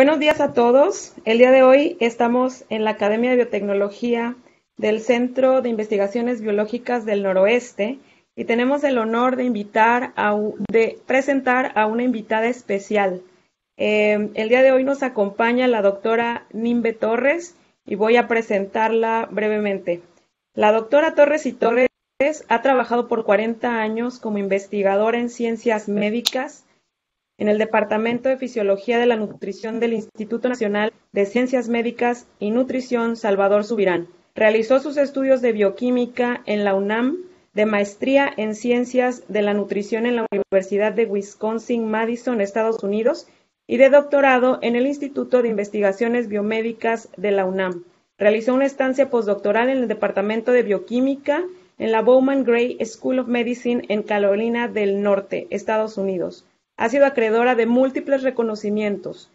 Buenos días a todos. El día de hoy estamos en la Academia de Biotecnología del Centro de Investigaciones Biológicas del Noroeste y tenemos el honor de invitar a, de presentar a una invitada especial. Em, el día de hoy nos acompaña la doctora Nimbe Torres y voy a presentarla brevemente. La doctora Torres y Torres ha trabajado por 40 años como investigadora en ciencias médicas en el Departamento de Fisiología de la Nutrición del Instituto Nacional de Ciencias Médicas y Nutrición Salvador Subirán. Realizó sus estudios de bioquímica en la UNAM, de maestría en Ciencias de la Nutrición en la Universidad de Wisconsin-Madison, Estados Unidos, y de doctorado en el Instituto de Investigaciones Biomédicas de la UNAM. Realizó una estancia postdoctoral en el Departamento de Bioquímica en la Bowman Gray School of Medicine en Carolina del Norte, Estados Unidos ha sido acreedora de múltiples reconocimientos,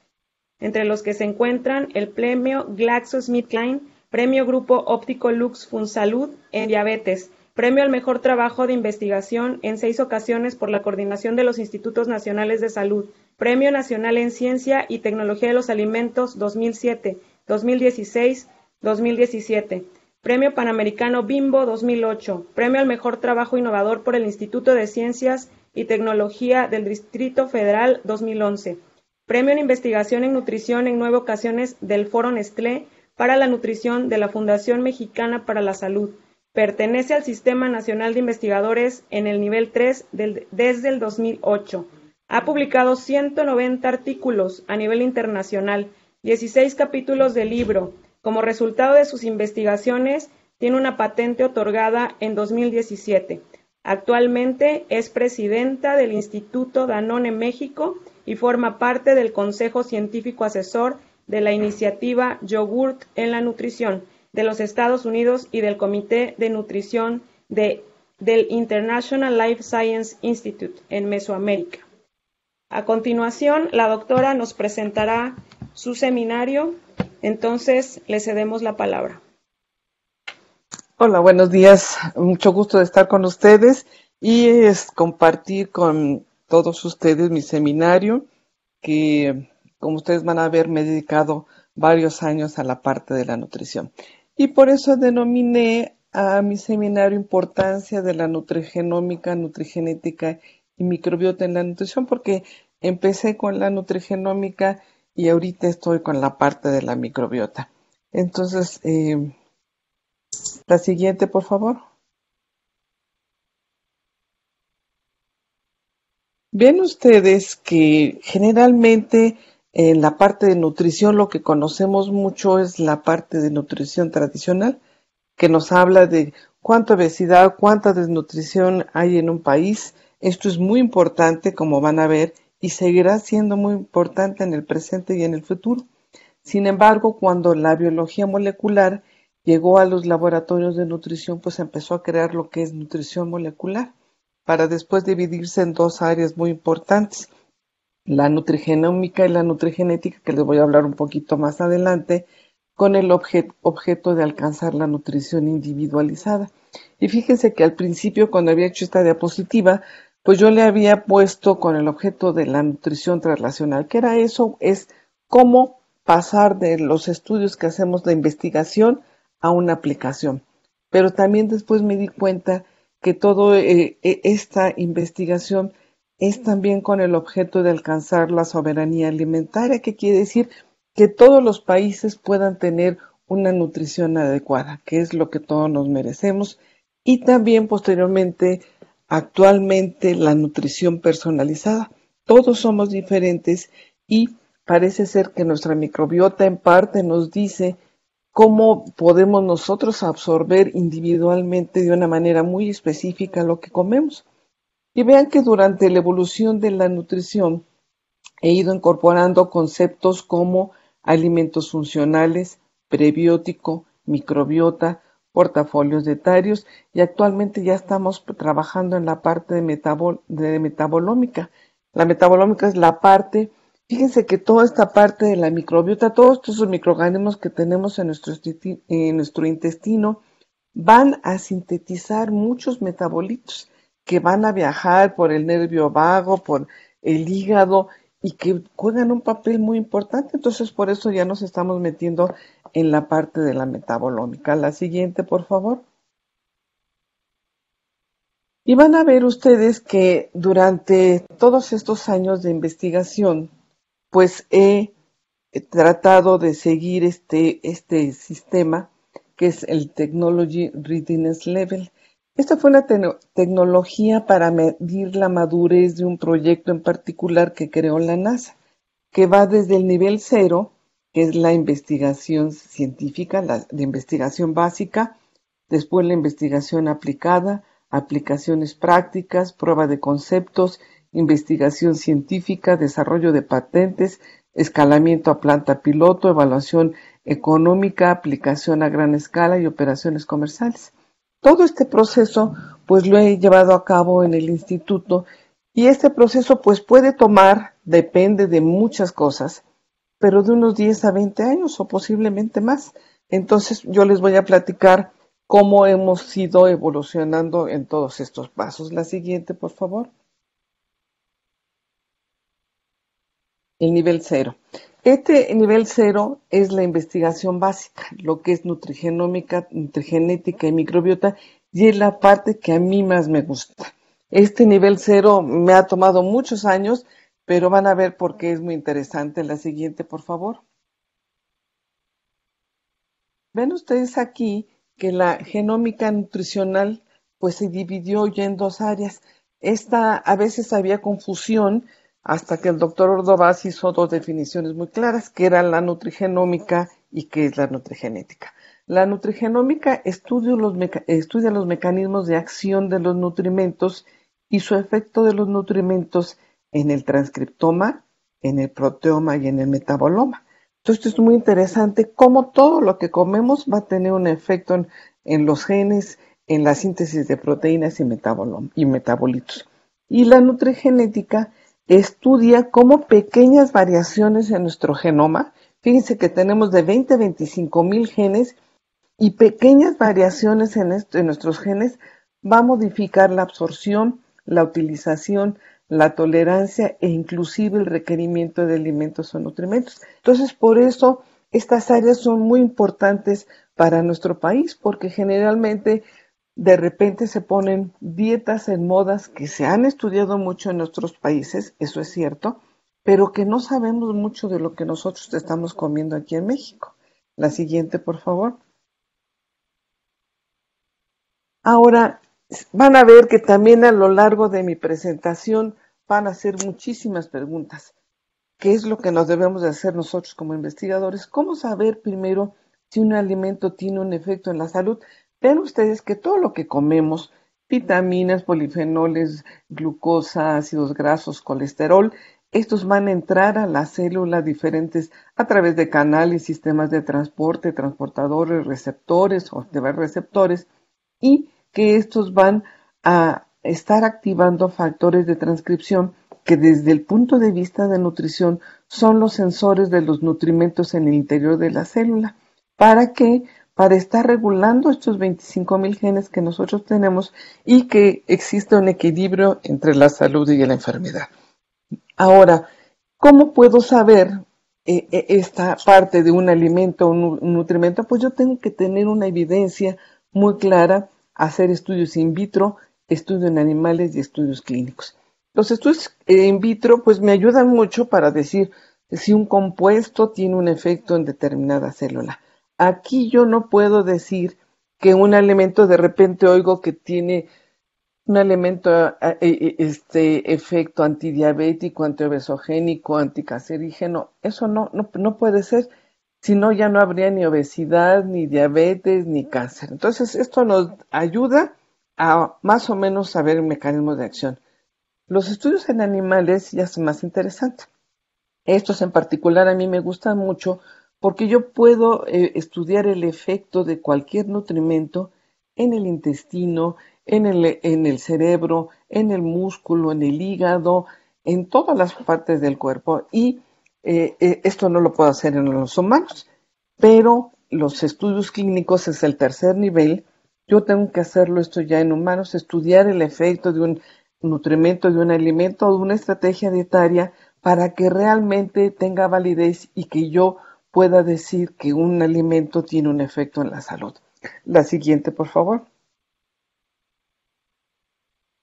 entre los que se encuentran el premio GlaxoSmithKline, premio Grupo Óptico Lux Salud en diabetes, premio al mejor trabajo de investigación en seis ocasiones por la coordinación de los Institutos Nacionales de Salud, premio nacional en ciencia y tecnología de los alimentos 2007, 2016, 2017. Premio Panamericano Bimbo 2008, Premio al Mejor Trabajo Innovador por el Instituto de Ciencias y Tecnología del Distrito Federal 2011. Premio en Investigación en Nutrición en nueve ocasiones del Foro Nestlé para la Nutrición de la Fundación Mexicana para la Salud. Pertenece al Sistema Nacional de Investigadores en el nivel 3 desde el 2008. Ha publicado 190 artículos a nivel internacional, 16 capítulos de libro. Como resultado de sus investigaciones, tiene una patente otorgada en 2017. Actualmente es presidenta del Instituto Danone México y forma parte del Consejo Científico Asesor de la iniciativa Yogurt en la Nutrición de los Estados Unidos y del Comité de Nutrición del International Life Science Institute en Mesoamérica. A continuación, la doctora nos presentará su seminario, entonces le cedemos la palabra. Hola, buenos días. Mucho gusto de estar con ustedes y compartir con todos ustedes mi seminario que, como ustedes van a ver, me he dedicado varios años a la parte de la nutrición. Y por eso denominé a mi seminario Importancia de la Nutrigenómica, Nutrigenética y Microbiota en la Nutrición, porque empecé con la nutrigenómica y ahorita estoy con la parte de la microbiota. Entonces, eh, la siguiente, por favor. Ven ustedes que generalmente en la parte de nutrición lo que conocemos mucho es la parte de nutrición tradicional, que nos habla de cuánta obesidad, cuánta desnutrición hay en un país. Esto es muy importante, como van a ver, y seguirá siendo muy importante en el presente y en el futuro. Sin embargo, cuando la biología molecular Llegó a los laboratorios de nutrición, pues empezó a crear lo que es nutrición molecular, para después dividirse en dos áreas muy importantes, la nutrigenómica y la nutrigenética, que les voy a hablar un poquito más adelante, con el objeto de alcanzar la nutrición individualizada. Y fíjense que al principio, cuando había hecho esta diapositiva, pues yo le había puesto con el objeto de la nutrición traslacional, que era eso, es cómo pasar de los estudios que hacemos de investigación una aplicación. Pero también después me di cuenta que toda eh, e, esta investigación es también con el objeto de alcanzar la soberanía alimentaria, que quiere decir que todos los países puedan tener una nutrición adecuada, que es lo que todos nos merecemos, y también posteriormente, actualmente, la nutrición personalizada. Todos somos diferentes y parece ser que nuestra microbiota en parte nos dice cómo podemos nosotros absorber individualmente de una manera muy específica lo que comemos. Y vean que durante la evolución de la nutrición he ido incorporando conceptos como alimentos funcionales, prebiótico, microbiota, portafolios dietarios y actualmente ya estamos trabajando en la parte de, metabolómica. La metabolómica es la parte Fíjense que toda esta parte de la microbiota, todos estos microorganismos que tenemos en nuestro, en nuestro intestino, van a sintetizar muchos metabolitos que van a viajar por el nervio vago, por el hígado y que juegan un papel muy importante. Entonces, por eso ya nos estamos metiendo en la parte de la metabolómica. La siguiente, por favor. Y van a ver ustedes que durante todos estos años de investigación pues he tratado de seguir este, este sistema que es el Technology Readiness Level. Esta fue una tecnología para medir la madurez de un proyecto en particular que creó la NASA, que va desde el nivel cero, que es la investigación científica, la investigación básica, después la investigación aplicada, aplicaciones prácticas, prueba de conceptos investigación científica, desarrollo de patentes, escalamiento a planta piloto, evaluación económica, aplicación a gran escala y operaciones comerciales. Todo este proceso pues lo he llevado a cabo en el instituto y este proceso pues puede tomar, depende de muchas cosas, pero de unos 10 a 20 años o posiblemente más. Entonces yo les voy a platicar cómo hemos ido evolucionando en todos estos pasos. La siguiente, por favor. El nivel cero. Este nivel cero es la investigación básica, lo que es nutrigenómica, nutrigenética y microbiota, y es la parte que a mí más me gusta. Este nivel cero me ha tomado muchos años, pero van a ver por qué es muy interesante. La siguiente, por favor. Ven ustedes aquí que la genómica nutricional pues se dividió ya en dos áreas. Esta a veces había confusión hasta que el doctor Ordovás hizo dos definiciones muy claras, que eran la nutrigenómica y que es la nutrigenética. La nutrigenómica estudia los, mecanismos de acción de los nutrimentos y su efecto de los nutrimentos en el transcriptoma, en el proteoma y en el metaboloma. Entonces es muy interesante cómo todo lo que comemos va a tener un efecto en, los genes, en la síntesis de proteínas y metabolitos. Y la nutrigenética estudia cómo pequeñas variaciones en nuestro genoma, fíjense que tenemos de 20 a 25 mil genes y pequeñas variaciones en, nuestros genes va a modificar la absorción, la utilización, la tolerancia e inclusive el requerimiento de alimentos o nutrimentos. Entonces, por eso estas áreas son muy importantes para nuestro país, porque generalmente de repente se ponen dietas en modas que se han estudiado mucho en nuestros países, eso es cierto, pero que no sabemos mucho de lo que nosotros estamos comiendo aquí en México. La siguiente, por favor. Ahora, van a ver que también a lo largo de mi presentación van a hacer muchísimas preguntas. ¿Qué es lo que nos debemos de hacer nosotros como investigadores? ¿Cómo saber primero si un alimento tiene un efecto en la salud? Vean ustedes que todo lo que comemos, vitaminas, polifenoles, glucosa, ácidos grasos, colesterol, estos van a entrar a la célula diferentes a través de canales, sistemas de transporte, transportadores, receptores o receptores, y que estos van a estar activando factores de transcripción que desde el punto de vista de nutrición son los sensores de los nutrimentos en el interior de la célula para que para estar regulando estos 25.000 genes que nosotros tenemos y que exista un equilibrio entre la salud y la enfermedad. Ahora, ¿cómo puedo saber eh, eh, esta parte de un alimento o un nutrimento? Pues yo tengo que tener una evidencia muy clara, hacer estudios in vitro, estudios en animales y estudios clínicos. Los estudios eh, in vitro pues me ayudan mucho para decir si un compuesto tiene un efecto en determinada célula aquí yo no puedo decir que un elemento de repente oigo que tiene un elemento, ah, ah, e, e, este efecto antidiabético, antiobesogénico, anticancerígeno, eso no, no, puede ser, si no ya no habría ni obesidad, ni diabetes, ni cáncer. Entonces esto nos ayuda a más o menos saber el mecanismo de acción. Los estudios en animales ya son más interesantes. Estos en particular a mí me gustan mucho porque yo puedo eh, estudiar el efecto de cualquier nutrimento en el intestino, en el, en el cerebro, en el músculo, en el hígado, en todas las partes del cuerpo. Y eh, eh, esto no lo puedo hacer en los humanos, pero los estudios clínicos es el tercer nivel. Yo tengo que hacerlo esto ya en humanos, estudiar el efecto de un nutrimento, de un alimento o de una estrategia dietaria para que realmente tenga validez y que yo pueda decir que un alimento tiene un efecto en la salud. La siguiente, por favor.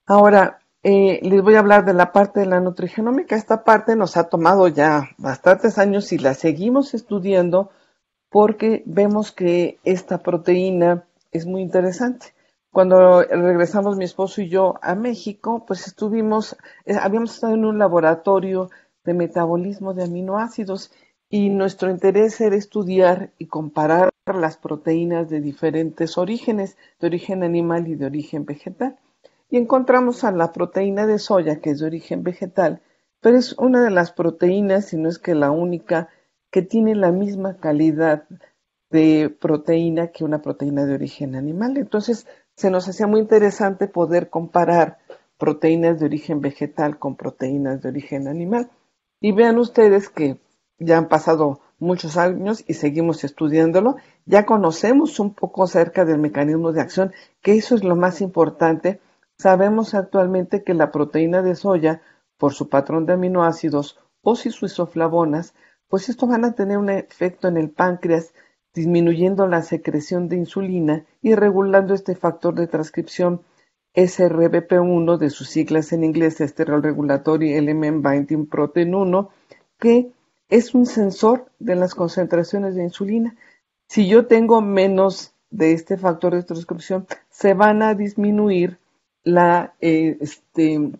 Ahora, eh, les voy a hablar de la parte de la nutrigenómica. Esta parte nos ha tomado ya bastantes años y la seguimos estudiando porque vemos que esta proteína es muy interesante. Cuando regresamos mi esposo y yo a México, pues estuvimos, eh, habíamos estado en un laboratorio de metabolismo de aminoácidos y nuestro interés era estudiar y comparar las proteínas de diferentes orígenes, de origen animal y de origen vegetal. Y encontramos a la proteína de soya, que es de origen vegetal, pero es una de las proteínas, si no es que la única, que tiene la misma calidad de proteína que una proteína de origen animal. Entonces, se nos hacía muy interesante poder comparar proteínas de origen vegetal con proteínas de origen animal. Y vean ustedes que ya han pasado muchos años y seguimos estudiándolo, ya conocemos un poco acerca del mecanismo de acción, que eso es lo más importante. Sabemos actualmente que la proteína de soya, por su patrón de aminoácidos o su isoflavonas, pues esto van a tener un efecto en el páncreas, disminuyendo la secreción de insulina y regulando este factor de transcripción SRBP1 de sus siglas en inglés Sterol Regulatory Element Binding Protein 1, que es un sensor de las concentraciones de insulina. Si yo tengo menos de este factor de transcripción, se van a disminuir la, eh, este,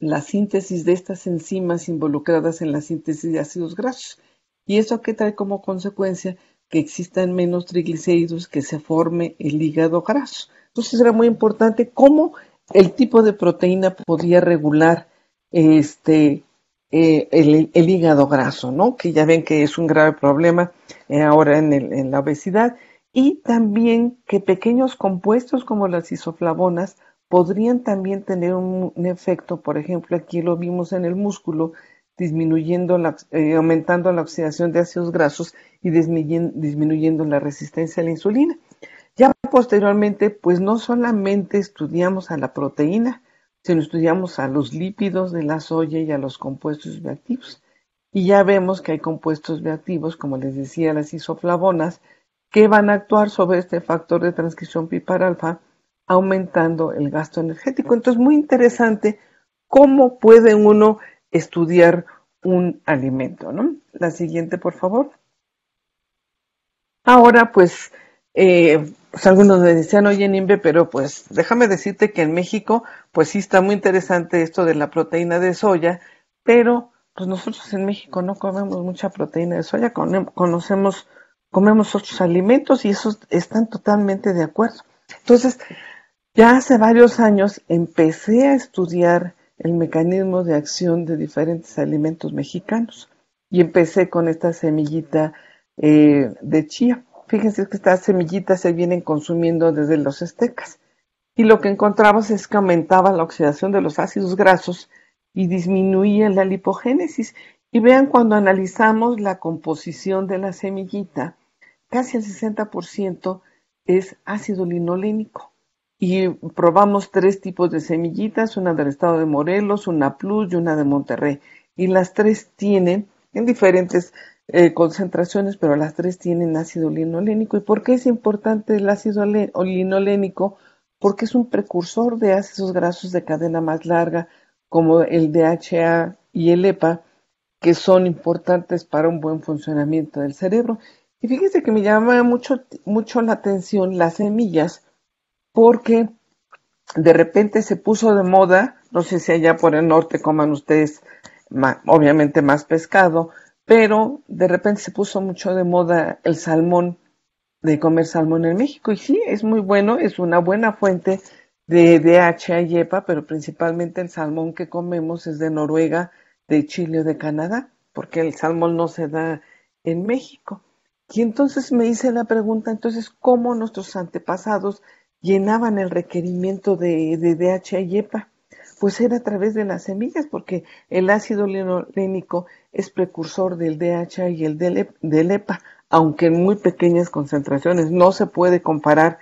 la síntesis de estas enzimas involucradas en la síntesis de ácidos grasos. ¿Y eso qué trae como consecuencia? Que existan menos triglicéridos, que se forme el hígado graso. Entonces era muy importante cómo el tipo de proteína podía regular este, eh, el, hígado graso, ¿no? Que ya ven que es un grave problema eh, ahora en, la obesidad. Y también que pequeños compuestos como las isoflavonas podrían también tener un, efecto, por ejemplo, aquí lo vimos en el músculo, disminuyendo la, eh, aumentando la oxidación de ácidos grasos y disminuyendo la resistencia a la insulina. Ya posteriormente, pues no solamente estudiamos a la proteína, si nos estudiamos a los lípidos de la soya y a los compuestos bioactivos. Y ya vemos que hay compuestos bioactivos, como les decía, las isoflavonas, que van a actuar sobre este factor de transcripción alfa aumentando el gasto energético. Entonces, muy interesante cómo puede uno estudiar un alimento, ¿no? La siguiente, por favor. Ahora, pues, eh, pues algunos me decían, oye Nimbe, pero pues déjame decirte que en México, pues sí está muy interesante esto de la proteína de soya, pero pues nosotros en México no comemos mucha proteína de soya, conocemos, comemos otros alimentos y esos están totalmente de acuerdo. Entonces, ya hace varios años empecé a estudiar el mecanismo de acción de diferentes alimentos mexicanos y empecé con esta semillita eh, de chía. Fíjense que estas semillitas se vienen consumiendo desde los aztecas. Y lo que encontramos es que aumentaba la oxidación de los ácidos grasos y disminuía la lipogénesis. Y vean cuando analizamos la composición de la semillita, casi el 60% es ácido linolénico. Y probamos tres tipos de semillitas, una del estado de Morelos, una Plus y una de Monterrey. Y las tres tienen en diferentes eh, concentraciones, pero las tres tienen ácido linolénico. ¿Y por qué es importante el ácido linolénico? Porque es un precursor de ácidos grasos de cadena más larga, como el DHA y el EPA, que son importantes para un buen funcionamiento del cerebro. Y fíjense que me llama mucho, mucho la atención las semillas, porque de repente se puso de moda, no sé si allá por el norte coman ustedes, obviamente más pescado, pero de repente se puso mucho de moda el salmón, de comer salmón en México. Y sí, es muy bueno, es una buena fuente de DHA y EPA, pero principalmente el salmón que comemos es de Noruega, de Chile o de Canadá, porque el salmón no se da en México. Y entonces me hice la pregunta, entonces, ¿cómo nuestros antepasados llenaban el requerimiento de, de DHA y EPA? Pues era a través de las semillas, porque el ácido linolénico es precursor del DHA y el e, del EPA, aunque en muy pequeñas concentraciones. No se puede comparar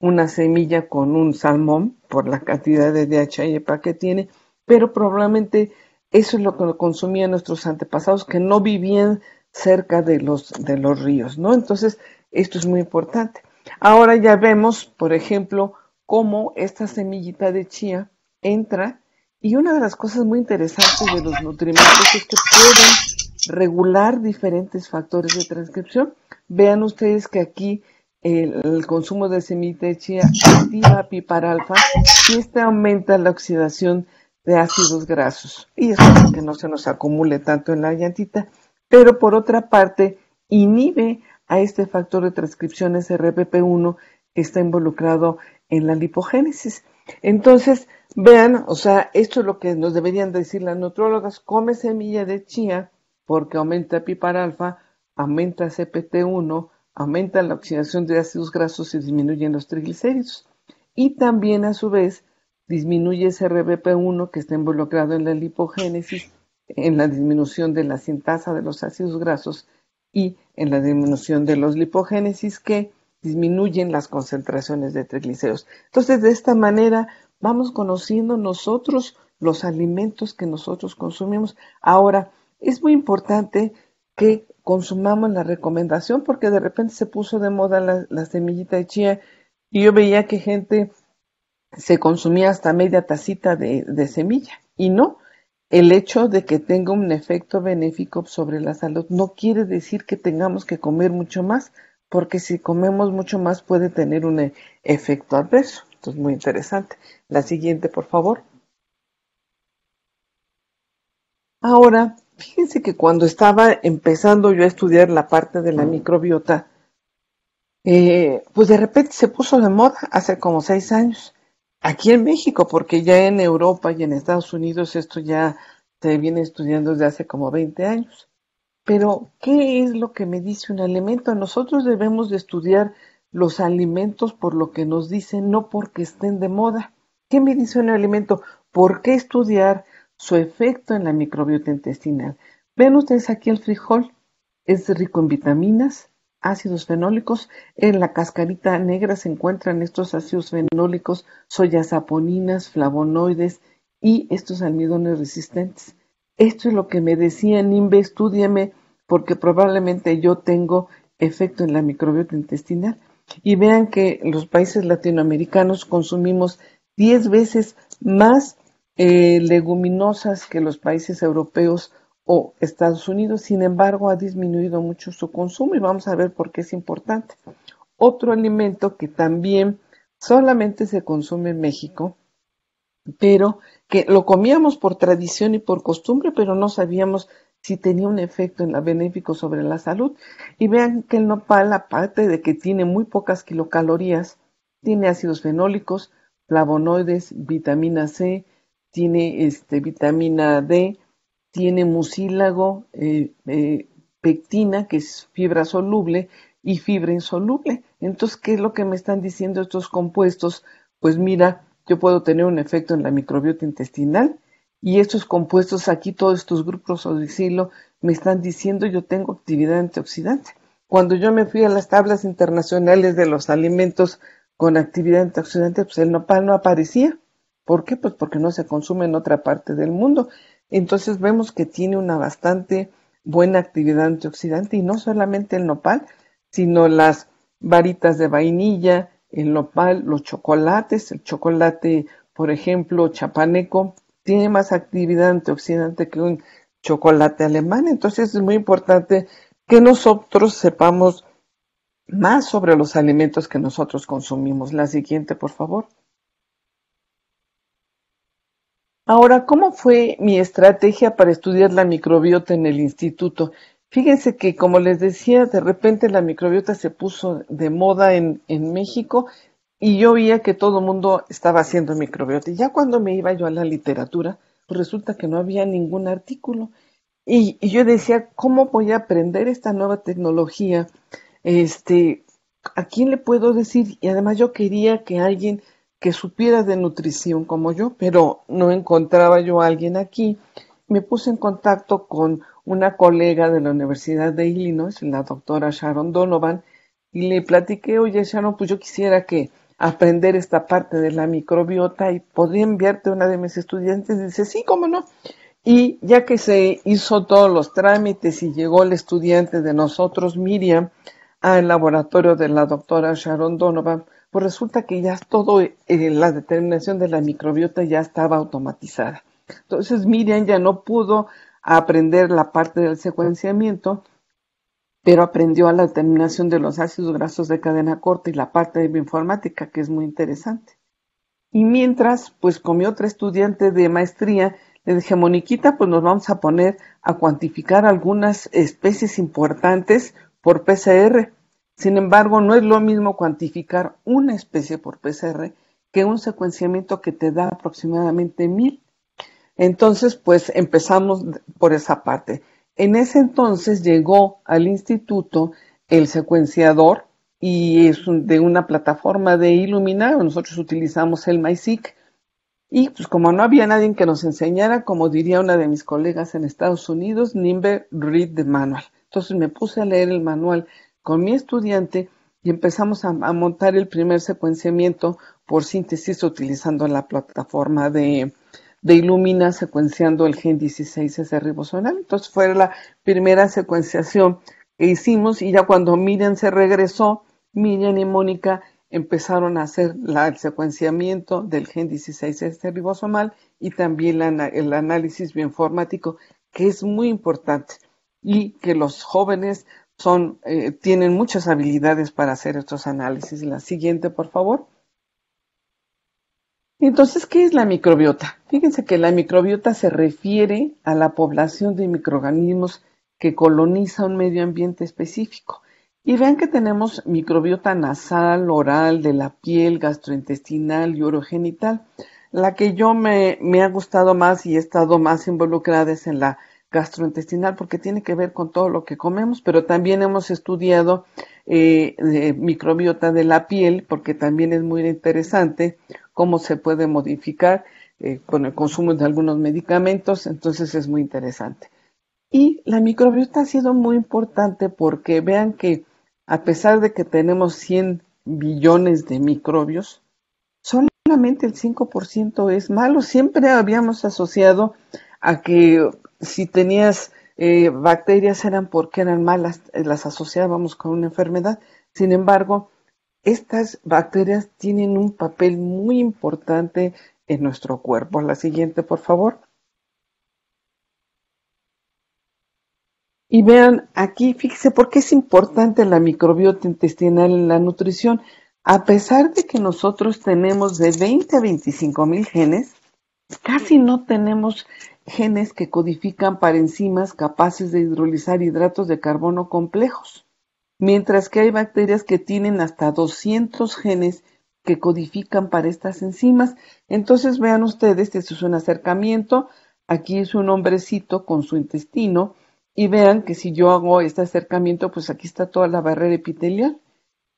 una semilla con un salmón por la cantidad de DHA y EPA que tiene, pero probablemente eso es lo que consumían nuestros antepasados que no vivían cerca de los, de los ríos, ¿no? Entonces, esto es muy importante. Ahora ya vemos, por ejemplo, cómo esta semillita de chía entra y una de las cosas muy interesantes de los nutrimentos es que pueden regular diferentes factores de transcripción. Vean ustedes que aquí el, consumo de semilla de chía activa piparalfa y este aumenta la oxidación de ácidos grasos y eso para que no se nos acumule tanto en la llantita, pero por otra parte inhibe a este factor de transcripción SRPP1 que está involucrado en la lipogénesis. Entonces, Vean, o sea, esto es lo que nos deberían decir las nutrólogas, come semilla de chía porque aumenta pipar alfa, aumenta CPT1, aumenta la oxidación de ácidos grasos y disminuyen los triglicéridos. Y también a su vez disminuye ese RBP1 que está involucrado en la lipogénesis, en la disminución de la sintasa de los ácidos grasos y en la disminución de los lipogénesis que disminuyen las concentraciones de triglicéridos. Entonces, de esta manera, vamos conociendo nosotros los alimentos que nosotros consumimos. Ahora, es muy importante que consumamos la recomendación porque de repente se puso de moda la, semillita de chía y yo veía que gente se consumía hasta media tacita de semilla y no. El hecho de que tenga un efecto benéfico sobre la salud no quiere decir que tengamos que comer mucho más, porque si comemos mucho más puede tener un e, efecto adverso es muy interesante. La siguiente, por favor. Ahora, fíjense que cuando estaba empezando yo a estudiar la parte de la mm. microbiota, eh, pues de repente se puso de moda hace como seis años, aquí en México, porque ya en Europa y en Estados Unidos esto ya se viene estudiando desde hace como 20 años. Pero, ¿qué es lo que me dice un elemento? Nosotros debemos de estudiar los alimentos por lo que nos dicen, no porque estén de moda. ¿Qué me dice un alimento? ¿Por qué estudiar su efecto en la microbiota intestinal? ven ustedes aquí el frijol, es rico en vitaminas, ácidos fenólicos. En la cascarita negra se encuentran estos ácidos fenólicos, soyas aponinas, flavonoides y estos almidones resistentes. Esto es lo que me decían, Nimbe. estúdiame, porque probablemente yo tengo efecto en la microbiota intestinal. Y vean que los países latinoamericanos consumimos 10 veces más eh, leguminosas que los países europeos o Estados Unidos. Sin embargo, ha disminuido mucho su consumo y vamos a ver por qué es importante. Otro alimento que también solamente se consume en México, pero que lo comíamos por tradición y por costumbre, pero no sabíamos si tenía un efecto en la benéfico sobre la salud. Y vean que el nopal, aparte de que tiene muy pocas kilocalorías, tiene ácidos fenólicos, flavonoides, vitamina C, tiene este, vitamina D, tiene mucílago, eh, eh, pectina, que es fibra soluble, y fibra insoluble. Entonces, ¿qué es lo que me están diciendo estos compuestos? Pues mira, yo puedo tener un efecto en la microbiota intestinal y estos compuestos aquí, todos estos grupos oxilo, me están diciendo yo tengo actividad antioxidante. Cuando yo me fui a las tablas internacionales de los alimentos con actividad antioxidante, pues el nopal no aparecía. ¿Por qué? Pues porque no se consume en otra parte del mundo. Entonces vemos que tiene una bastante buena actividad antioxidante y no solamente el nopal, sino las varitas de vainilla, el nopal, los chocolates, el chocolate, por ejemplo, chapaneco, tiene más actividad antioxidante que un chocolate alemán. Entonces es muy importante que nosotros sepamos más sobre los alimentos que nosotros consumimos. La siguiente, por favor. Ahora, ¿cómo fue mi estrategia para estudiar la microbiota en el instituto? Fíjense que, como les decía, de repente la microbiota se puso de moda en, en México y yo veía que todo el mundo estaba haciendo microbiota. Y ya cuando me iba yo a la literatura, pues resulta que no había ningún artículo. Y, yo decía, ¿cómo voy a aprender esta nueva tecnología? Este, ¿A quién le puedo decir? Y además yo quería que alguien que supiera de nutrición como yo, pero no encontraba yo a alguien aquí. Me puse en contacto con una colega de la Universidad de Illinois, la doctora Sharon Donovan, y le platiqué, oye Sharon, pues yo quisiera que aprender esta parte de la microbiota y podría enviarte una de mis estudiantes. Dice, sí, cómo no. Y ya que se hizo todos los trámites y llegó el estudiante de nosotros, Miriam, al laboratorio de la doctora Sharon Donovan, pues resulta que ya todo, eh, la determinación de la microbiota ya estaba automatizada. Entonces Miriam ya no pudo aprender la parte del secuenciamiento, pero aprendió a la determinación de los ácidos grasos de cadena corta y la parte de bioinformática, que es muy interesante. Y mientras, pues con mi otra estudiante de maestría, le dije, Moniquita, pues nos vamos a poner a cuantificar algunas especies importantes por PCR. Sin embargo, no es lo mismo cuantificar una especie por PCR que un secuenciamiento que te da aproximadamente mil. Entonces, pues empezamos por esa parte. En ese entonces llegó al instituto el secuenciador y es de una plataforma de Illumina, nosotros utilizamos el MySeq y pues como no había nadie que nos enseñara, como diría una de mis colegas en Estados Unidos, Nimber read the manual. Entonces me puse a leer el manual con mi estudiante y empezamos a montar el primer secuenciamiento por síntesis utilizando la plataforma de, de Illumina secuenciando el gen 16S ribosomal. Entonces fue la primera secuenciación que hicimos y ya cuando Miriam se regresó, Miriam y Mónica empezaron a hacer el secuenciamiento del gen 16S ribosomal y también el análisis bioinformático, que es muy importante y que los jóvenes son, eh, tienen muchas habilidades para hacer estos análisis. La siguiente, por favor. Entonces, ¿qué es la microbiota? Fíjense que la microbiota se refiere a la población de microorganismos que coloniza un medio ambiente específico. Y vean que tenemos microbiota nasal, oral, de la piel, gastrointestinal y orogenital. La que yo me, me ha gustado más y he estado más involucrada es en la gastrointestinal porque tiene que ver con todo lo que comemos, pero también hemos estudiado eh, eh, microbiota de la piel, porque también es muy interesante cómo se puede modificar eh, con el consumo de algunos medicamentos, entonces es muy interesante. Y la microbiota ha sido muy importante porque vean que a pesar de que tenemos 100 billones de microbios, solamente el 5% es malo. Siempre habíamos asociado a que si tenías eh, bacterias eran porque eran malas, eh, las asociábamos con una enfermedad. Sin embargo, estas bacterias tienen un papel muy importante en nuestro cuerpo. La siguiente, por favor. Y vean, aquí fíjense por qué es importante la microbiota intestinal en la nutrición. A pesar de que nosotros tenemos de 20 a 25 mil genes, Casi no tenemos genes que codifican para enzimas capaces de hidrolizar hidratos de carbono complejos, mientras que hay bacterias que tienen hasta 200 genes que codifican para estas enzimas. Entonces vean ustedes, este es un acercamiento, aquí es un hombrecito con su intestino y vean que si yo hago este acercamiento, pues aquí está toda la barrera epitelial.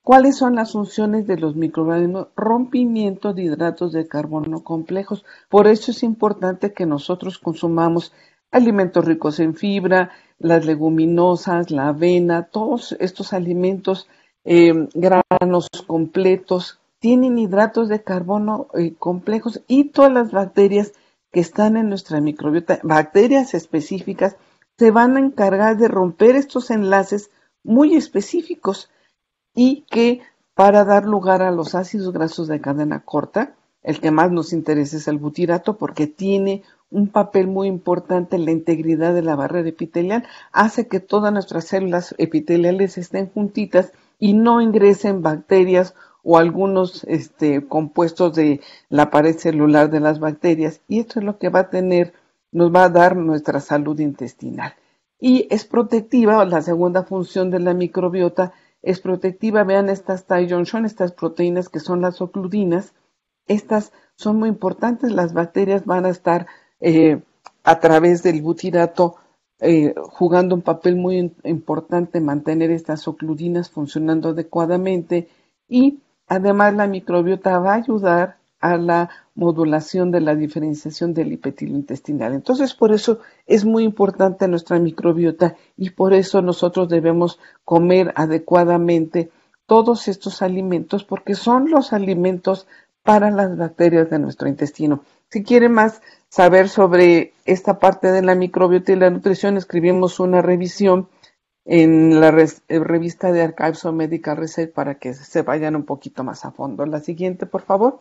Cuáles son las funciones de los microorganismos rompimiento de hidratos de carbono complejos. Por eso es importante que nosotros consumamos alimentos ricos en fibra, las leguminosas, la avena, todos estos alimentos eh, granos completos tienen hidratos de carbono eh, complejos y todas las bacterias que están en nuestra microbiota, bacterias específicas, se van a encargar de romper estos enlaces muy específicos y que para dar lugar a los ácidos grasos de cadena corta, el que más nos interesa es el butirato porque tiene un papel muy importante en la integridad de la barrera epitelial, hace que todas nuestras células epiteliales estén juntitas y no ingresen bacterias o algunos este, compuestos de la pared celular de las bacterias y esto es lo que va a tener, nos va a dar nuestra salud intestinal. Y es protectiva, la segunda función de la microbiota es protectiva. Vean estas Ty estas proteínas que son las ocludinas. Estas son muy importantes. Las bacterias van a estar eh, a través del butirato eh, jugando un papel muy importante mantener estas ocludinas funcionando adecuadamente y además la microbiota va a ayudar a la modulación de la diferenciación del epitelio intestinal. Entonces, por eso es muy importante nuestra microbiota y por eso nosotros debemos comer adecuadamente todos estos alimentos porque son los alimentos para las bacterias de nuestro intestino. Si quieren más saber sobre esta parte de la microbiota y la nutrición, escribimos una revisión en la eh, revista de Archives of Medical Research para que se vayan un poquito más a fondo. La siguiente, por favor.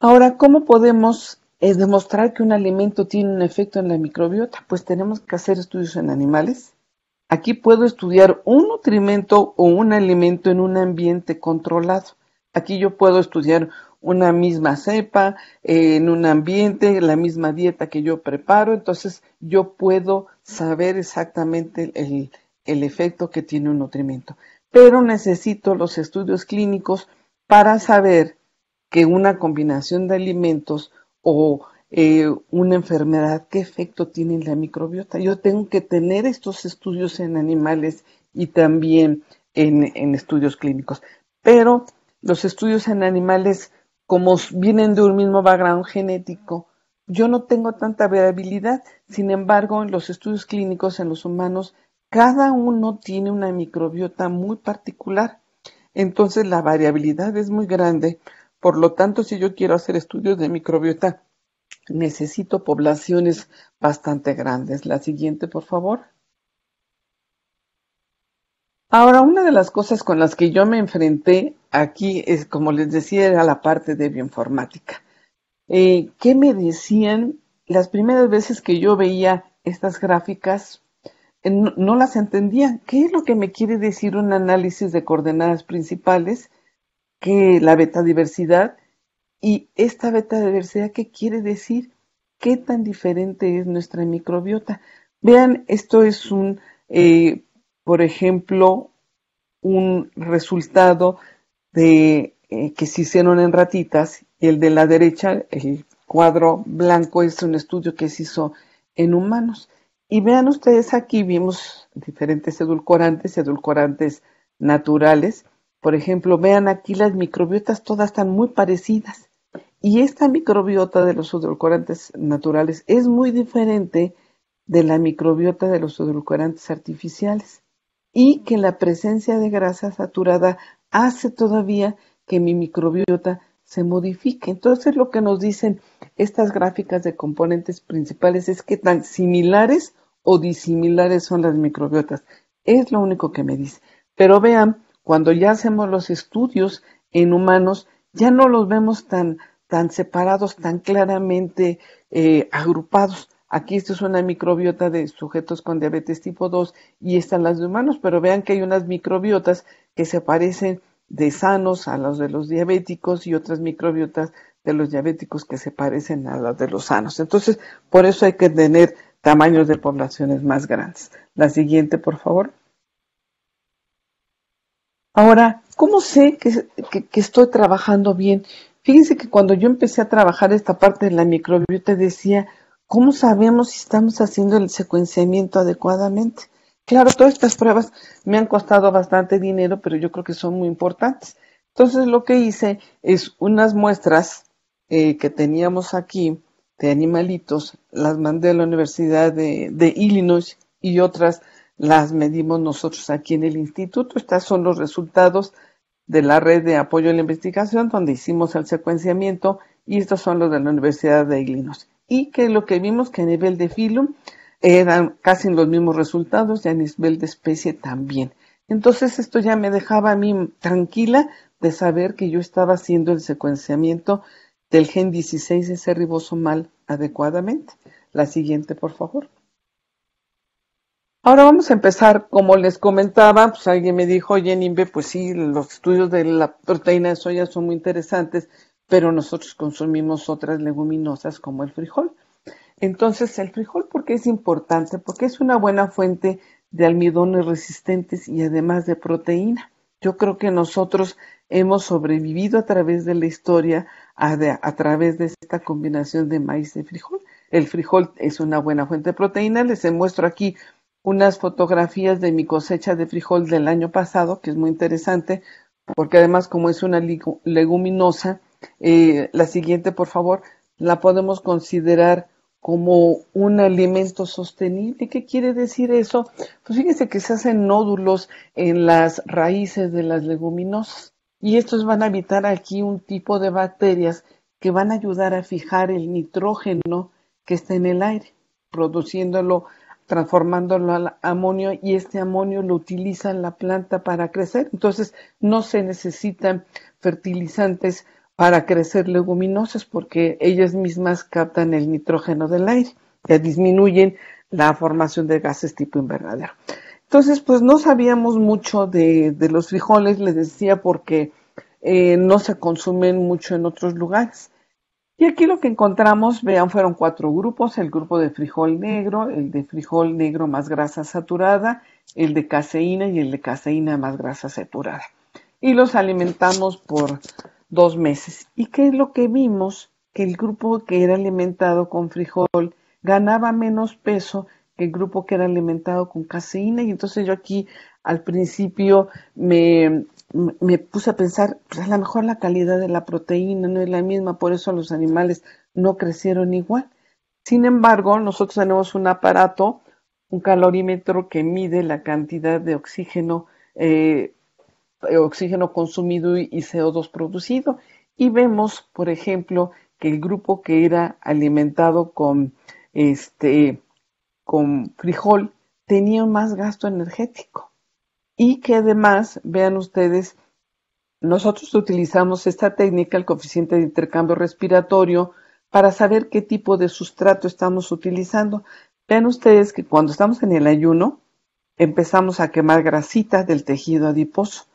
Ahora, ¿cómo podemos eh, demostrar que un alimento tiene un efecto en la microbiota? Pues tenemos que hacer estudios en animales. Aquí puedo estudiar un nutrimento o un alimento en un ambiente controlado. Aquí yo puedo estudiar una misma cepa, eh, en un ambiente, la misma dieta que yo preparo, entonces yo puedo saber exactamente el, el efecto que tiene un nutrimento. Pero necesito los estudios clínicos para saber que una combinación de alimentos o eh, una enfermedad, qué efecto tiene en la microbiota. Yo tengo que tener estos estudios en animales y también en, en estudios clínicos. Pero los estudios en animales, como vienen de un mismo background genético, yo no tengo tanta variabilidad. Sin embargo, en los estudios clínicos en los humanos, cada uno tiene una microbiota muy particular. Entonces, la variabilidad es muy grande por lo tanto, si yo quiero hacer estudios de microbiota, necesito poblaciones bastante grandes. La siguiente, por favor. Ahora, una de las cosas con las que yo me enfrenté aquí es, como les decía, era la parte de bioinformática. Eh, ¿Qué me decían las primeras veces que yo veía estas gráficas? Eh, no, no las entendía. ¿Qué es lo que me quiere decir un análisis de coordenadas principales? que la beta diversidad Y esta beta diversidad ¿qué quiere decir? ¿Qué tan diferente es nuestra microbiota? Vean, esto es un, eh, por ejemplo, un resultado de eh, que se hicieron en ratitas y el de la derecha, el cuadro blanco, es un estudio que se hizo en humanos. Y vean ustedes aquí, vimos diferentes edulcorantes, edulcorantes naturales, por ejemplo, vean aquí las microbiotas, todas están muy parecidas. Y esta microbiota de los edulcorantes naturales es muy diferente de la microbiota de los edulcorantes artificiales. Y que la presencia de grasa saturada hace todavía que mi microbiota se modifique. Entonces lo que nos dicen estas gráficas de componentes principales es que tan similares o disimilares son las microbiotas. Es lo único que me dice. Pero vean cuando ya hacemos los estudios en humanos, ya no los vemos tan, tan separados, tan claramente eh, agrupados. Aquí esto es una microbiota de sujetos con diabetes tipo 2 y están las de humanos, pero vean que hay unas microbiotas que se parecen de sanos a las de los diabéticos y otras microbiotas de los diabéticos que se parecen a las de los sanos. Entonces, por eso hay que tener tamaños de poblaciones más grandes. La siguiente, por favor. Ahora, ¿cómo sé que, estoy trabajando bien? Fíjense que cuando yo empecé a trabajar esta parte de la microbiota decía, ¿cómo sabemos si estamos haciendo el secuenciamiento adecuadamente? Claro, todas estas pruebas me han costado bastante dinero, pero yo creo que son muy importantes. Entonces lo que hice es unas muestras eh, que teníamos aquí de animalitos, las mandé a la Universidad de Illinois y otras las medimos nosotros aquí en el instituto. Estos son los resultados de la red de apoyo a la investigación donde hicimos el secuenciamiento y estos son los de la Universidad de Illinois. Y que lo que vimos que a nivel de filum eran eh, casi los mismos resultados y a nivel de especie también. Entonces esto ya me dejaba a mí tranquila de saber que yo estaba haciendo el secuenciamiento del gen 16 de ese ribosomal adecuadamente. La siguiente, por favor. Ahora vamos a empezar, como les comentaba, pues alguien me dijo, oye, Nimbe, pues sí, los estudios de la proteína de soya son muy interesantes, pero nosotros consumimos otras leguminosas como el frijol. Entonces, el frijol, ¿por qué es importante? Porque es una buena fuente de almidones resistentes y además de proteína. Yo creo que nosotros hemos sobrevivido a través de la historia, a, a, través de esta combinación de maíz y frijol. El frijol es una buena fuente de proteína. Les muestro aquí unas fotografías de mi cosecha de frijol del año pasado, que es muy interesante, porque además como es una leguminosa, eh, la siguiente, por favor, la podemos considerar como un alimento sostenible. ¿Qué quiere decir eso? Pues fíjense que se hacen nódulos en las raíces de las leguminosas y estos van a evitar aquí un tipo de bacterias que van a ayudar a fijar el nitrógeno que está en el aire, produciéndolo transformándolo al amonio y este amonio lo utiliza la planta para crecer. Entonces no se necesitan fertilizantes para crecer leguminosas porque ellas mismas captan el nitrógeno del aire, ya disminuyen la formación de gases tipo invernadero. Entonces, pues no sabíamos mucho de, los frijoles, les decía, porque eh, no se consumen mucho en otros lugares. Y aquí lo que encontramos, vean, fueron cuatro grupos, el grupo de frijol negro, el de frijol negro más grasa saturada, el de caseína y el de caseína más grasa saturada. Y los alimentamos por dos meses. ¿Y qué es lo que vimos? Que el grupo que era alimentado con frijol ganaba menos peso que el grupo que era alimentado con caseína. Y entonces yo aquí al principio me, puse a pensar, pues a lo mejor la calidad de la proteína no es la misma, por eso los animales no crecieron igual. Sin embargo, nosotros tenemos un aparato, un calorímetro que mide la cantidad de oxígeno, eh, oxígeno consumido y CO2 producido. Y vemos, por ejemplo, que el grupo que era alimentado con, este, con frijol tenía más gasto energético y que además, vean ustedes, nosotros utilizamos esta técnica, el coeficiente de intercambio respiratorio, para saber qué tipo de sustrato estamos utilizando. Vean ustedes que cuando estamos en el ayuno, empezamos a quemar grasitas del tejido adiposo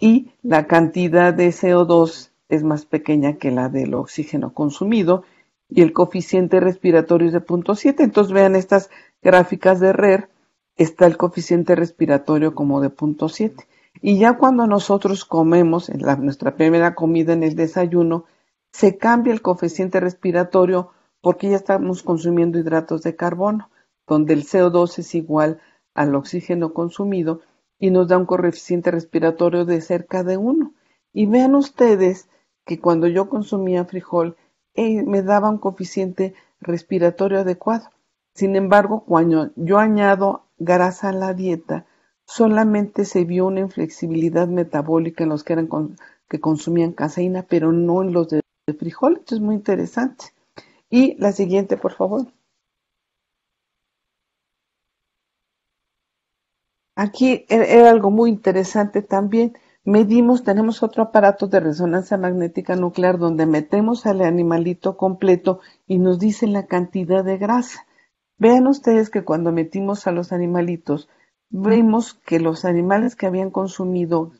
y la cantidad de CO2 es más pequeña que la del oxígeno consumido y el coeficiente respiratorio es de 0.7. Entonces vean estas gráficas de RER e está el coeficiente respiratorio como de 0.7 Y ya cuando nosotros comemos, nuestra primera comida en el desayuno, se cambia el coeficiente respiratorio porque ya estamos consumiendo hidratos de carbono, donde el CO2 es igual al oxígeno consumido y nos da un coeficiente respiratorio de cerca de 1. Y vean ustedes que cuando yo consumía frijol eh, me daba un coeficiente respiratorio adecuado. Sin embargo, cuando yo añado grasa a la dieta, solamente se vio una inflexibilidad metabólica en los que, eran con, que consumían caseína, pero no en los de, frijol. Esto es muy interesante. Y la siguiente, por favor. Aquí era algo muy interesante también. Medimos, tenemos otro aparato de resonancia magnética nuclear donde metemos al animalito completo y nos dice la cantidad de grasa. Vean ustedes que cuando metimos a los animalitos, vemos que los animales que habían consumido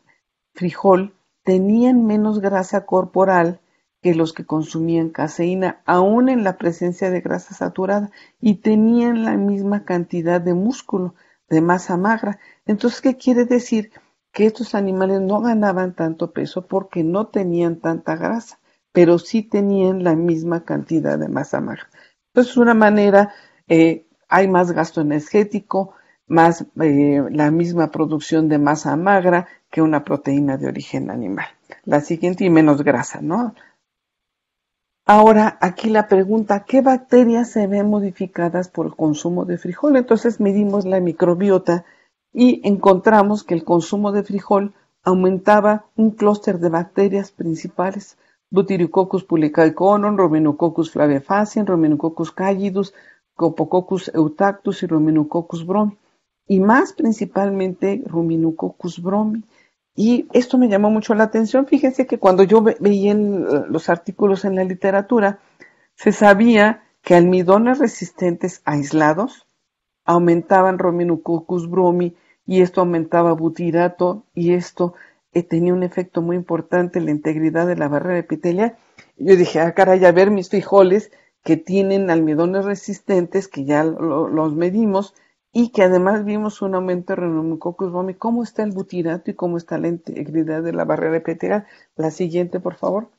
frijol tenían menos grasa corporal que los que consumían caseína, aún en la presencia de grasa saturada, y tenían la misma cantidad de músculo, de masa magra. Entonces, ¿qué quiere decir? Que estos animales no ganaban tanto peso porque no tenían tanta grasa, pero sí tenían la misma cantidad de masa magra. Entonces, una manera eh, hay más gasto energético, más eh, la misma producción de masa magra que una proteína de origen animal. La siguiente y menos grasa, ¿no? Ahora, aquí la pregunta, ¿qué bacterias se ven modificadas por el consumo de frijol? Entonces medimos la microbiota y encontramos que el consumo de frijol aumentaba un clúster de bacterias principales, Butyricoccus pulicaeconum, Rominococcus flavefaciem, Rominococcus callidus, Copococcus eutactus y Ruminococcus bromi, y más principalmente Ruminococcus bromi. Y esto me llamó mucho la atención. Fíjense que cuando yo veía los artículos en la literatura, se sabía que almidones resistentes aislados aumentaban ruminococcus bromi y esto aumentaba butirato y esto eh, tenía un efecto muy importante en la integridad de la barrera epitelial. Yo dije, ah, caray, a ver mis frijoles que tienen almidones resistentes, que ya los medimos, y que además vimos un aumento de ruminococcus bromi. ¿Cómo está el butirato y cómo está la integridad de la barrera epitelial? La siguiente, por favor.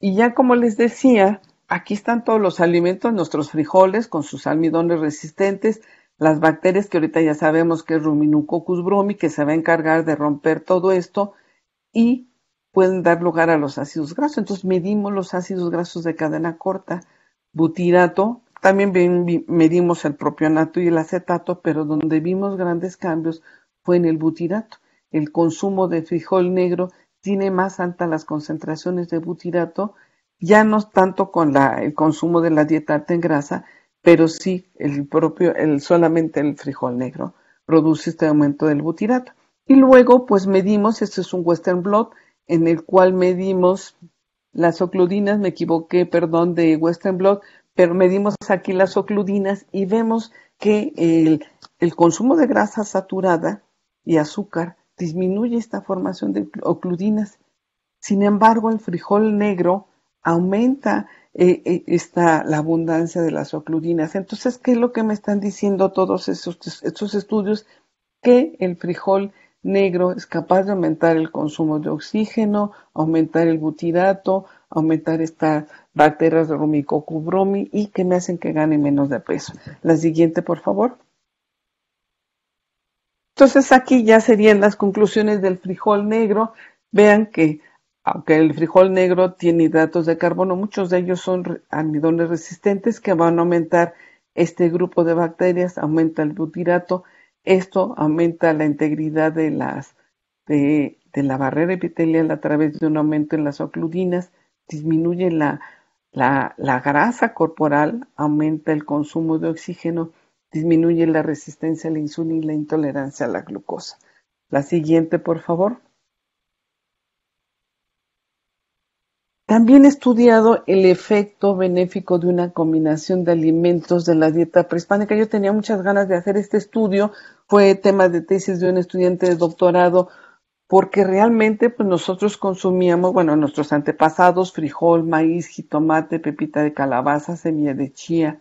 Y ya como les decía, aquí están todos los alimentos, nuestros frijoles con sus almidones resistentes, las bacterias que ahorita ya sabemos que es Ruminococcus bromi, que se va a encargar de romper todo esto, y pueden dar lugar a los ácidos grasos. Entonces medimos los ácidos grasos de cadena corta, butirato, también medimos el propionato y el acetato, pero donde vimos grandes cambios fue en el butirato. El consumo de frijol negro tiene más alta las concentraciones de butirato, ya no tanto con el consumo de la dieta alta en grasa, pero sí el propio, el, solamente el frijol negro produce este aumento del butirato. Y luego, pues medimos, este es un Western Blot, en el cual medimos las ocludinas, me equivoqué, perdón, de Western Blot, pero medimos aquí las ocludinas y vemos que el, consumo de grasa saturada y azúcar disminuye esta formación de ocludinas. Sin embargo, el frijol negro aumenta eh, eh, esta, la abundancia de las ocludinas. Entonces, ¿qué es lo que me están diciendo todos esos, estos estudios? Que el frijol negro es capaz de aumentar el consumo de oxígeno, aumentar el butirato, aumentar estas bacterias de romicocubromi y que me hacen que gane menos de peso. La siguiente, por favor. Entonces aquí ya serían las conclusiones del frijol negro. Vean que aunque el frijol negro tiene hidratos de carbono, muchos de ellos son almidones resistentes que van a aumentar este grupo de bacterias, aumenta el butirato, esto aumenta la integridad de, de, la barrera epitelial a través de un aumento en las ocludinas, disminuye la, la grasa corporal, aumenta el consumo de oxígeno, disminuye la resistencia a la insulina y e la intolerancia a la glucosa. La siguiente, por favor. También he estudiado el efecto benéfico de una combinación de alimentos de la dieta prehispánica. Yo tenía muchas ganas de hacer este estudio, fue tema de tesis de un estudiante de doctorado, porque realmente pues, nosotros consumíamos, bueno, nuestros antepasados, frijol, maíz, jitomate, pepita de calabaza, semilla de chía,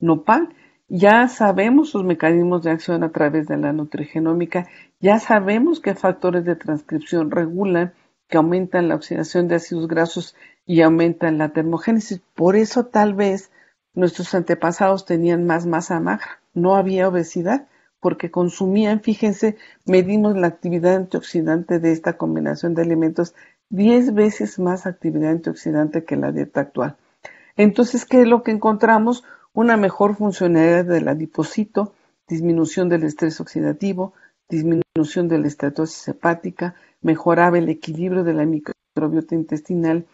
nopal. Ya sabemos sus mecanismos de acción a través de la nutrigenómica, ya sabemos qué factores de transcripción regulan que aumentan la oxidación de ácidos grasos y aumentan la termogénesis. Por eso tal vez nuestros antepasados tenían más masa magra, no había obesidad porque consumían, fíjense, medimos la actividad antioxidante de esta combinación de alimentos 10 veces más actividad antioxidante que la dieta actual. Entonces, ¿qué es lo que encontramos? Una mejor funcionalidad del adipocito, disminución del estrés oxidativo, disminución de la estatosis hepática, mejoraba el equilibrio de la microbiota intestinal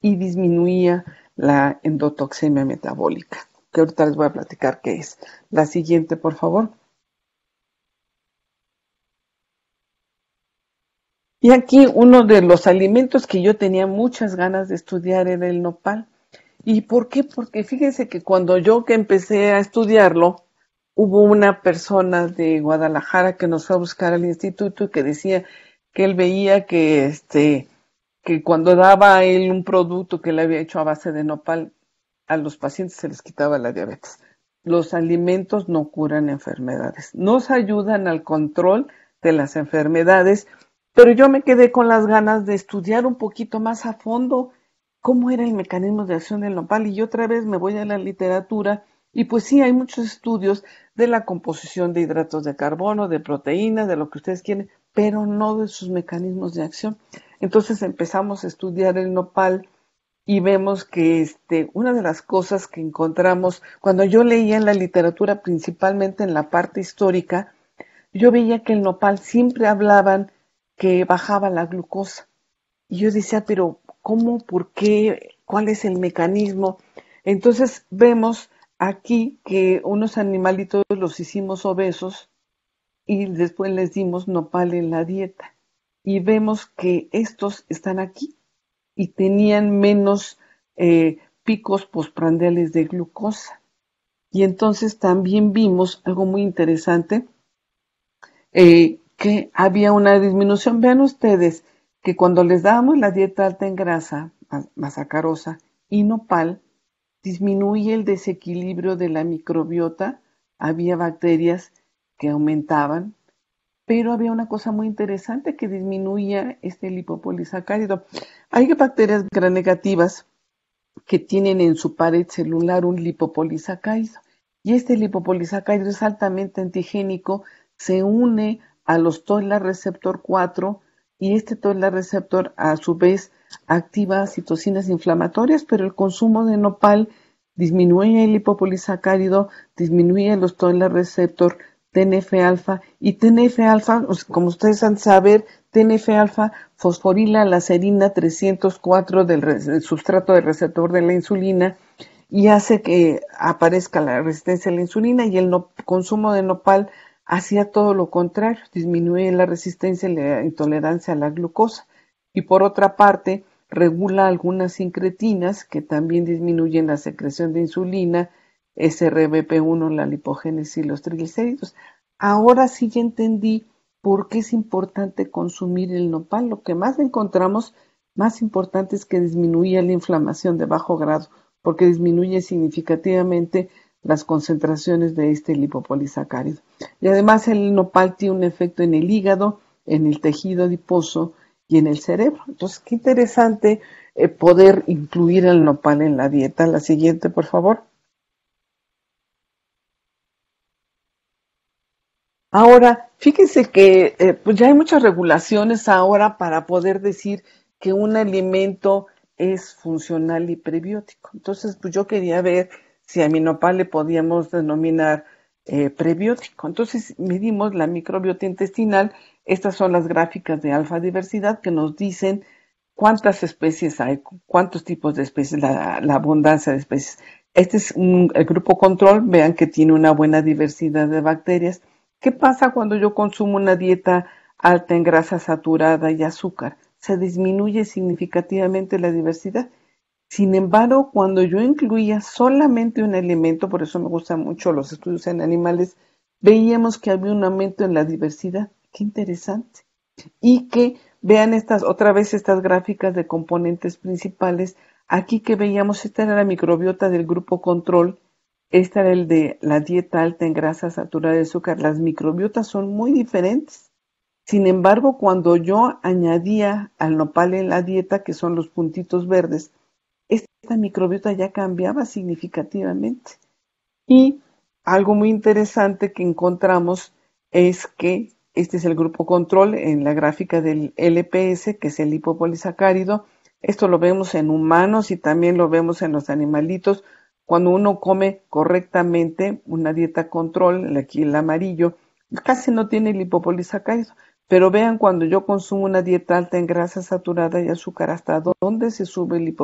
y disminuía la endotoxemia metabólica, que ahorita les voy a platicar qué es. La siguiente, por favor. Y aquí uno de los alimentos que yo tenía muchas ganas de estudiar era el nopal. ¿Y por qué? Porque fíjense que cuando yo que empecé a estudiarlo, hubo una persona de Guadalajara que nos fue a buscar al instituto y que decía que él veía que este que cuando daba él un producto que le había hecho a base de nopal, a los pacientes se les quitaba la diabetes. Los alimentos no curan enfermedades, nos ayudan al control de las enfermedades, pero yo me quedé con las ganas de estudiar un poquito más a fondo cómo era el mecanismo de acción del nopal y yo otra vez me voy a la literatura y pues sí, hay muchos estudios de la composición de hidratos de carbono, de proteínas, de lo que ustedes quieren, pero no de sus mecanismos de acción. Entonces empezamos a estudiar el nopal y vemos que este, una de las cosas que encontramos, cuando yo leía en la literatura, principalmente en la parte histórica, yo veía que el nopal siempre hablaban que bajaba la glucosa. Y yo decía, pero ¿cómo? ¿Por qué? ¿Cuál es el mecanismo? Entonces vemos aquí que unos animalitos los hicimos obesos y después les dimos nopal en la dieta. Y vemos que estos están aquí y tenían menos eh, picos posprandiales de glucosa. Y entonces también vimos algo muy interesante, eh, que había una disminución. Vean ustedes que cuando les dábamos la dieta alta en grasa, masacarosa y nopal, disminuye el desequilibrio de la microbiota. Había bacterias que aumentaban, pero había una cosa muy interesante que disminuía este lipopolisacárido. Hay bacterias negativas que tienen en su pared celular un lipopolisacárido y este lipopolisacárido es altamente antigénico, se une a los toll receptor 4 y este TOLA receptor a su vez activa citocinas inflamatorias, pero el consumo de nopal disminuye el hipopolisacárido, disminuye los TOLA receptor TNF-alfa y TNF-alfa, como ustedes han saber, TNF-alfa fosforila la serina 304 del, sustrato del receptor de la insulina y hace que aparezca la resistencia a la insulina y el consumo de nopal hacía todo lo contrario, disminuye la resistencia y la intolerancia a la glucosa. Y por otra parte, regula algunas incretinas que también disminuyen la secreción de insulina, SRBP1, la lipogénesis y los triglicéridos. Ahora sí ya entendí por qué es importante consumir el nopal. Lo que más encontramos, más importante es que disminuye la inflamación de bajo grado, porque disminuye significativamente las concentraciones de este lipopolisacárido. Y además el nopal tiene un efecto en el hígado, en el tejido adiposo y en el cerebro. Entonces, qué interesante eh, poder incluir el nopal en la dieta. La siguiente, por favor. Ahora, fíjense que eh, pues ya hay muchas regulaciones ahora para poder decir que un alimento es funcional y prebiótico. Entonces, pues yo quería ver si a mi nopal le podíamos denominar eh, prebiótico. Entonces medimos la microbiota intestinal. Estas son las gráficas de alfa diversidad que nos dicen cuántas especies hay, cuántos tipos de especies, la, abundancia de especies. Este es el grupo control, vean que tiene una buena diversidad de bacterias. ¿Qué pasa cuando yo consumo una dieta alta en grasa saturada y azúcar? Se disminuye significativamente la diversidad sin embargo, cuando yo incluía solamente un elemento, por eso me gustan mucho los estudios en animales, veíamos que había un aumento en la diversidad. Qué interesante. Y que vean estas, otra vez estas gráficas de componentes principales. Aquí que veíamos, esta era la microbiota del grupo control, esta era el de la dieta alta en grasa saturada de azúcar. Las microbiotas son muy diferentes. Sin embargo, cuando yo añadía al nopal en la dieta, que son los puntitos verdes, esta microbiota ya cambiaba significativamente. Y algo muy interesante que encontramos es que este es el grupo control en la gráfica del LPS, que es el lipopolisacárido. Esto lo vemos en humanos y también lo vemos en los animalitos. Cuando uno come correctamente una dieta control, aquí el amarillo, casi no tiene lipopolisacárido. Pero vean cuando yo consumo una dieta alta en grasa saturada y azúcar, ¿hasta dónde se sube el cinco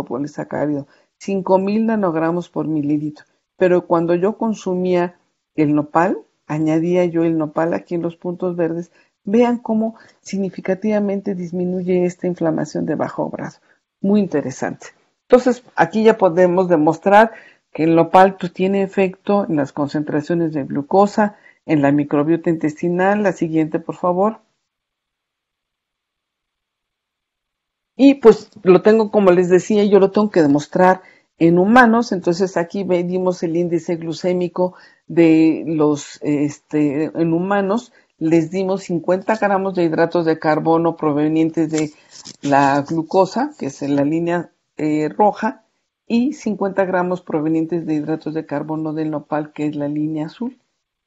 5.000 nanogramos por mililitro. Pero cuando yo consumía el nopal, añadía yo el nopal aquí en los puntos verdes, vean cómo significativamente disminuye esta inflamación de bajo brazo. Muy interesante. Entonces, aquí ya podemos demostrar que el nopal pues, tiene efecto en las concentraciones de glucosa, en la microbiota intestinal. La siguiente, por favor. Y pues lo tengo, como les decía, yo lo tengo que demostrar en humanos. Entonces aquí medimos el índice glucémico de los este, en humanos. Les dimos 50 gramos de hidratos de carbono provenientes de la glucosa, que es la línea eh, roja, y 50 gramos provenientes de hidratos de carbono del nopal, que es la línea azul.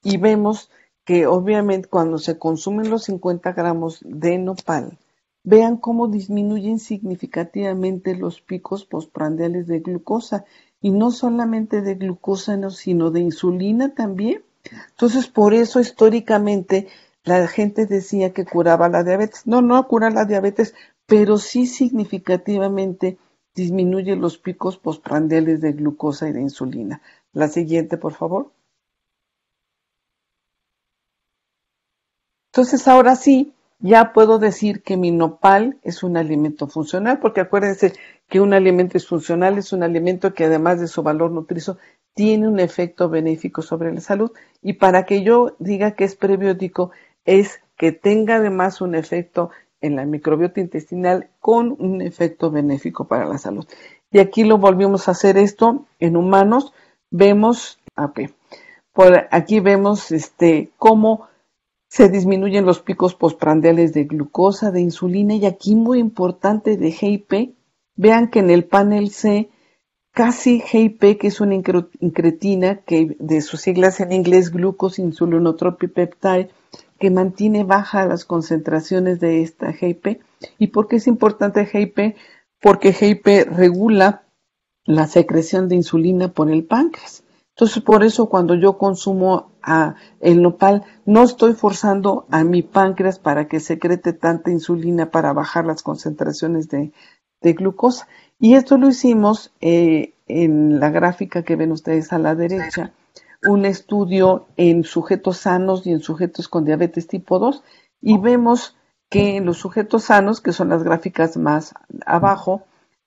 Y vemos que obviamente cuando se consumen los 50 gramos de nopal, Vean cómo disminuyen significativamente los picos postprandiales de glucosa y no solamente de glucosa, sino de insulina también. Entonces, por eso históricamente la gente decía que curaba la diabetes. No, no cura la diabetes, pero sí significativamente disminuye los picos postprandiales de glucosa y de insulina. La siguiente, por favor. Entonces, ahora sí, ya puedo decir que mi nopal es un alimento funcional, porque acuérdense que un alimento es funcional, es un alimento que además de su valor nutrizo tiene un efecto benéfico sobre la salud y para que yo diga que es prebiótico es que tenga además un efecto en la microbiota intestinal con un efecto benéfico para la salud. Y aquí lo volvimos a hacer esto en humanos, vemos, AP. por aquí vemos este cómo se disminuyen los picos postprandiales de glucosa, de insulina y aquí muy importante de GIP. Vean que en el panel C, casi GIP, que es una incretina, que de sus siglas en inglés, glucose peptide, que mantiene baja las concentraciones de esta GIP. ¿Y por qué es importante GIP? Porque GIP regula la secreción de insulina por el páncreas. Entonces, por eso cuando yo consumo ah, el nopal, no estoy forzando a mi páncreas para que secrete tanta insulina para bajar las concentraciones de, glucosa. Y esto lo hicimos eh, en la gráfica que ven ustedes a la derecha, un estudio en sujetos sanos y en sujetos con diabetes tipo 2, y vemos que en los sujetos sanos, que son las gráficas más abajo,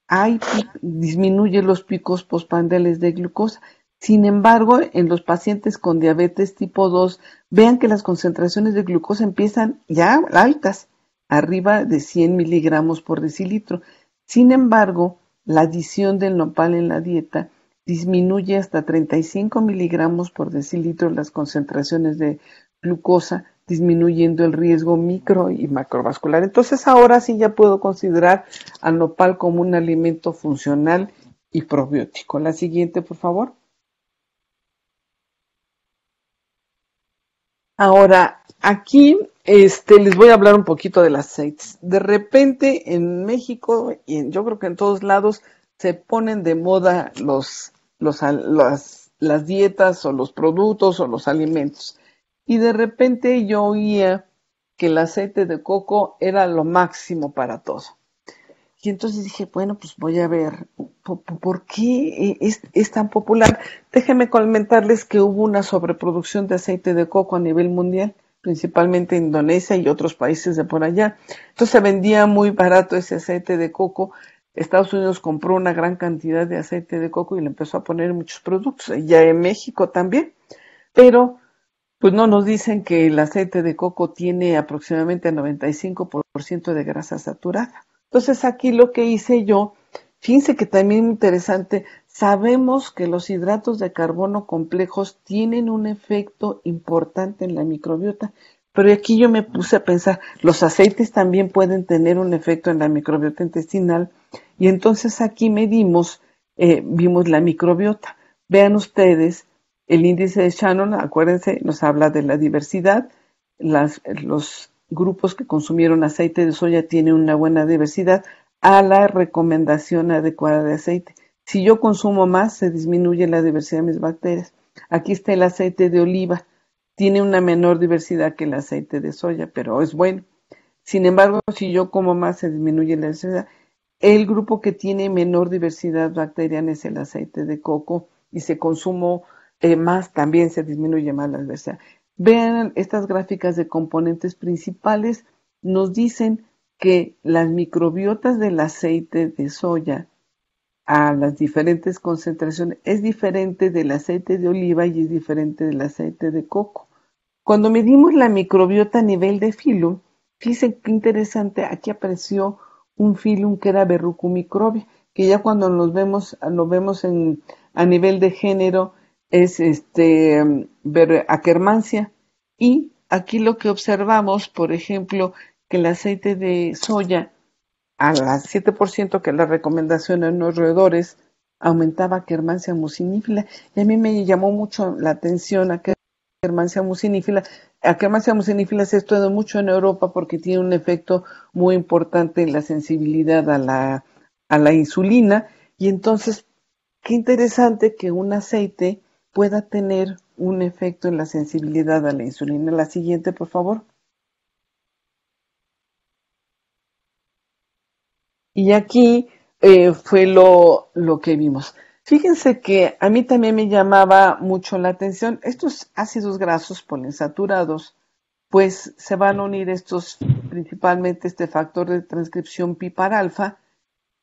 hay, disminuye los picos postpandales de glucosa, sin embargo, en los pacientes con diabetes tipo 2, vean que las concentraciones de glucosa empiezan ya altas, arriba de 100 miligramos por decilitro. Sin embargo, la adición del nopal en la dieta disminuye hasta 35 miligramos por decilitro las concentraciones de glucosa, disminuyendo el riesgo micro y macrovascular. Entonces ahora sí ya puedo considerar al nopal como un alimento funcional y probiótico. La siguiente, por favor. Ahora, aquí este, les voy a hablar un poquito de las aceites. De repente en México y en, yo creo que en todos lados se ponen de moda los, las dietas o los productos o los alimentos. Y de repente yo oía que el aceite de coco era lo máximo para todo. Y entonces dije, bueno, pues voy a ver por qué eh, es, tan popular. Déjenme comentarles que hubo una sobreproducción de aceite de coco a nivel mundial, principalmente en Indonesia y otros países de por allá. Entonces se vendía muy barato ese aceite de coco. Estados Unidos compró una gran cantidad de aceite de coco y le empezó a poner muchos productos, ya en México también. Pero pues no nos dicen que el aceite de coco tiene aproximadamente 95% de grasa saturada. Entonces aquí lo que hice yo, fíjense que también interesante, sabemos que los hidratos de carbono complejos tienen un efecto importante en la microbiota, pero aquí yo me puse a pensar, los aceites también pueden tener un efecto en la microbiota intestinal y entonces aquí medimos, eh, vimos la microbiota. Vean ustedes, el índice de Shannon, acuérdense, nos habla de la diversidad, las, los grupos que consumieron aceite de soya tienen una buena diversidad a la recomendación adecuada de aceite. Si yo consumo más, se disminuye la diversidad de mis bacterias. Aquí está el aceite de oliva. Tiene una menor diversidad que el aceite de soya, pero es bueno. Sin embargo, si yo como más, se disminuye la diversidad. El grupo que tiene menor diversidad bacteriana es el aceite de coco y se consumo eh, más, también se disminuye más la diversidad. Vean estas gráficas de componentes principales, nos dicen que las microbiotas del aceite de soya a las diferentes concentraciones es diferente del aceite de oliva y es diferente del aceite de coco. Cuando medimos la microbiota a nivel de filo, fíjense qué interesante, aquí apareció un filum que era verrucumicrobia, que ya cuando nos vemos, lo vemos a nivel de género, es este, ver Kermancia. Y aquí lo que observamos, por ejemplo, que el aceite de soya, al 7% que la recomendación en los roedores, aumentaba kermancia mucinífila. Y a mí me llamó mucho la atención a Kermancia mucinífila. A kermancia mucinífila se ha mucho en Europa porque tiene un efecto muy importante en la sensibilidad a la, a la insulina. Y entonces, qué interesante que un aceite pueda tener un efecto en la sensibilidad a la insulina. La siguiente, por favor. Y aquí eh, fue lo, que vimos. Fíjense que a mí también me llamaba mucho la atención estos ácidos grasos poliinsaturados, pues se van a unir estos, principalmente este factor de transcripción alfa,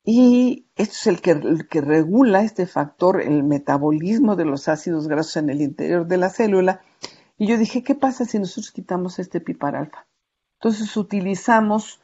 y esto es el que, regula este factor, el metabolismo de los ácidos grasos en el interior de la célula. Y yo dije, ¿qué pasa si nosotros quitamos este pipar alfa? Entonces utilizamos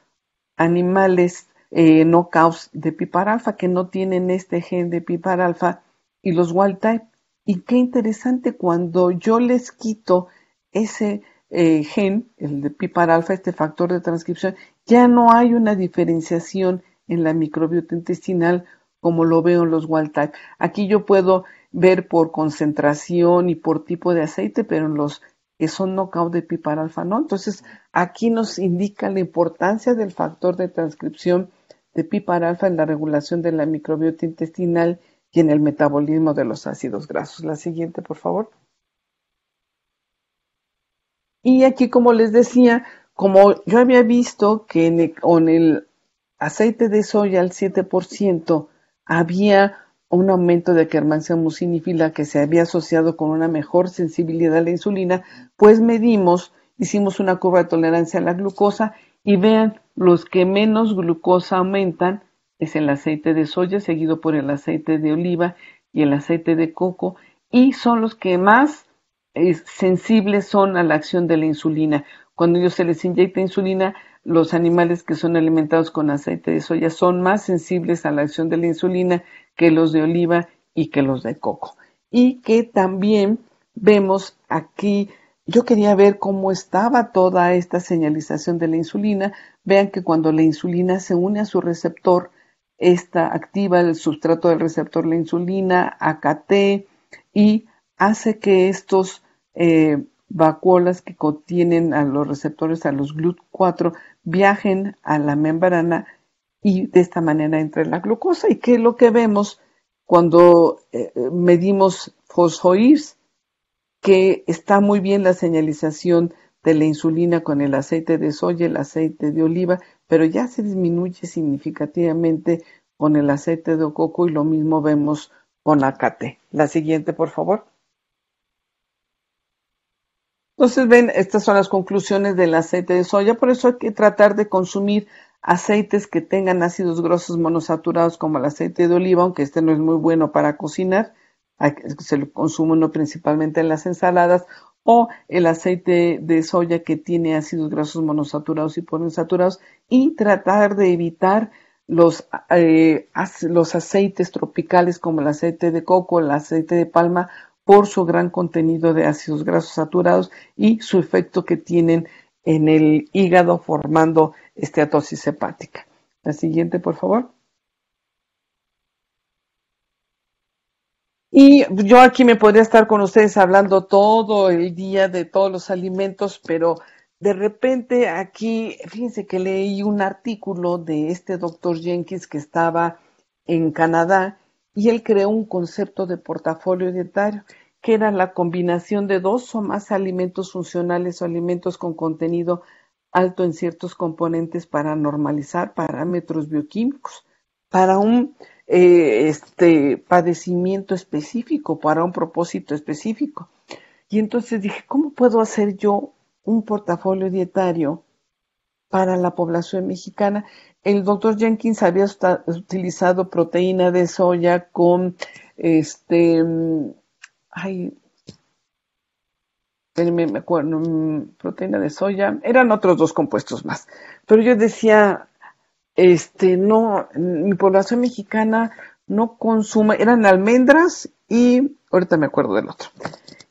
animales eh, no caos de pipar alfa que no tienen este gen de pipar alfa y los wild type. Y qué interesante cuando yo les quito ese eh, gen, el de pipar alfa, este factor de transcripción, ya no hay una diferenciación en la microbiota intestinal como lo veo en los type Aquí yo puedo ver por concentración y por tipo de aceite, pero en los que son knockout de no Entonces, aquí nos indica la importancia del factor de transcripción de piparalfa en la regulación de la microbiota intestinal y en el metabolismo de los ácidos grasos. La siguiente, por favor. Y aquí, como les decía, como yo había visto que en el aceite de soya al 7%, había un aumento de quermancia mucinífila que se había asociado con una mejor sensibilidad a la insulina, pues medimos, hicimos una curva de tolerancia a la glucosa y vean, los que menos glucosa aumentan es el aceite de soya, seguido por el aceite de oliva y el aceite de coco, y son los que más eh, sensibles son a la acción de la insulina. Cuando ellos se les inyecta insulina, los animales que son alimentados con aceite de soya son más sensibles a la acción de la insulina que los de oliva y que los de coco. Y que también vemos aquí, yo quería ver cómo estaba toda esta señalización de la insulina. Vean que cuando la insulina se une a su receptor, esta activa el sustrato del receptor, la insulina, AKT, y hace que estos eh, vacuolas que contienen a los receptores, a los GLUT4, viajen a la membrana y de esta manera entra la glucosa. ¿Y qué es lo que vemos cuando eh, medimos fosfoirs? Que está muy bien la señalización de la insulina con el aceite de soya, el aceite de oliva, pero ya se disminuye significativamente con el aceite de coco y lo mismo vemos con acate. La siguiente, por favor. Entonces, ven, estas son las conclusiones del aceite de soya, por eso hay que tratar de consumir aceites que tengan ácidos grosos monosaturados como el aceite de oliva, aunque este no es muy bueno para cocinar, se lo consume uno principalmente en las ensaladas, o el aceite de soya que tiene ácidos grasos monosaturados y poliinsaturados, y tratar de evitar los, eh, los aceites tropicales como el aceite de coco, el aceite de palma por su gran contenido de ácidos grasos saturados y su efecto que tienen en el hígado formando esteatosis hepática. La siguiente, por favor. Y yo aquí me podría estar con ustedes hablando todo el día de todos los alimentos, pero de repente aquí, fíjense que leí un artículo de este doctor Jenkins que estaba en Canadá y él creó un concepto de portafolio dietario, que era la combinación de dos o más alimentos funcionales o alimentos con contenido alto en ciertos componentes para normalizar parámetros bioquímicos, para un eh, este, padecimiento específico, para un propósito específico. Y entonces dije, ¿cómo puedo hacer yo un portafolio dietario para la población mexicana el doctor Jenkins había utilizado proteína de soya con este mm, ay me acuerdo, mm, proteína de soya, eran otros dos compuestos más. Pero yo decía, este, no, mi población mexicana no consume, eran almendras y ahorita me acuerdo del otro.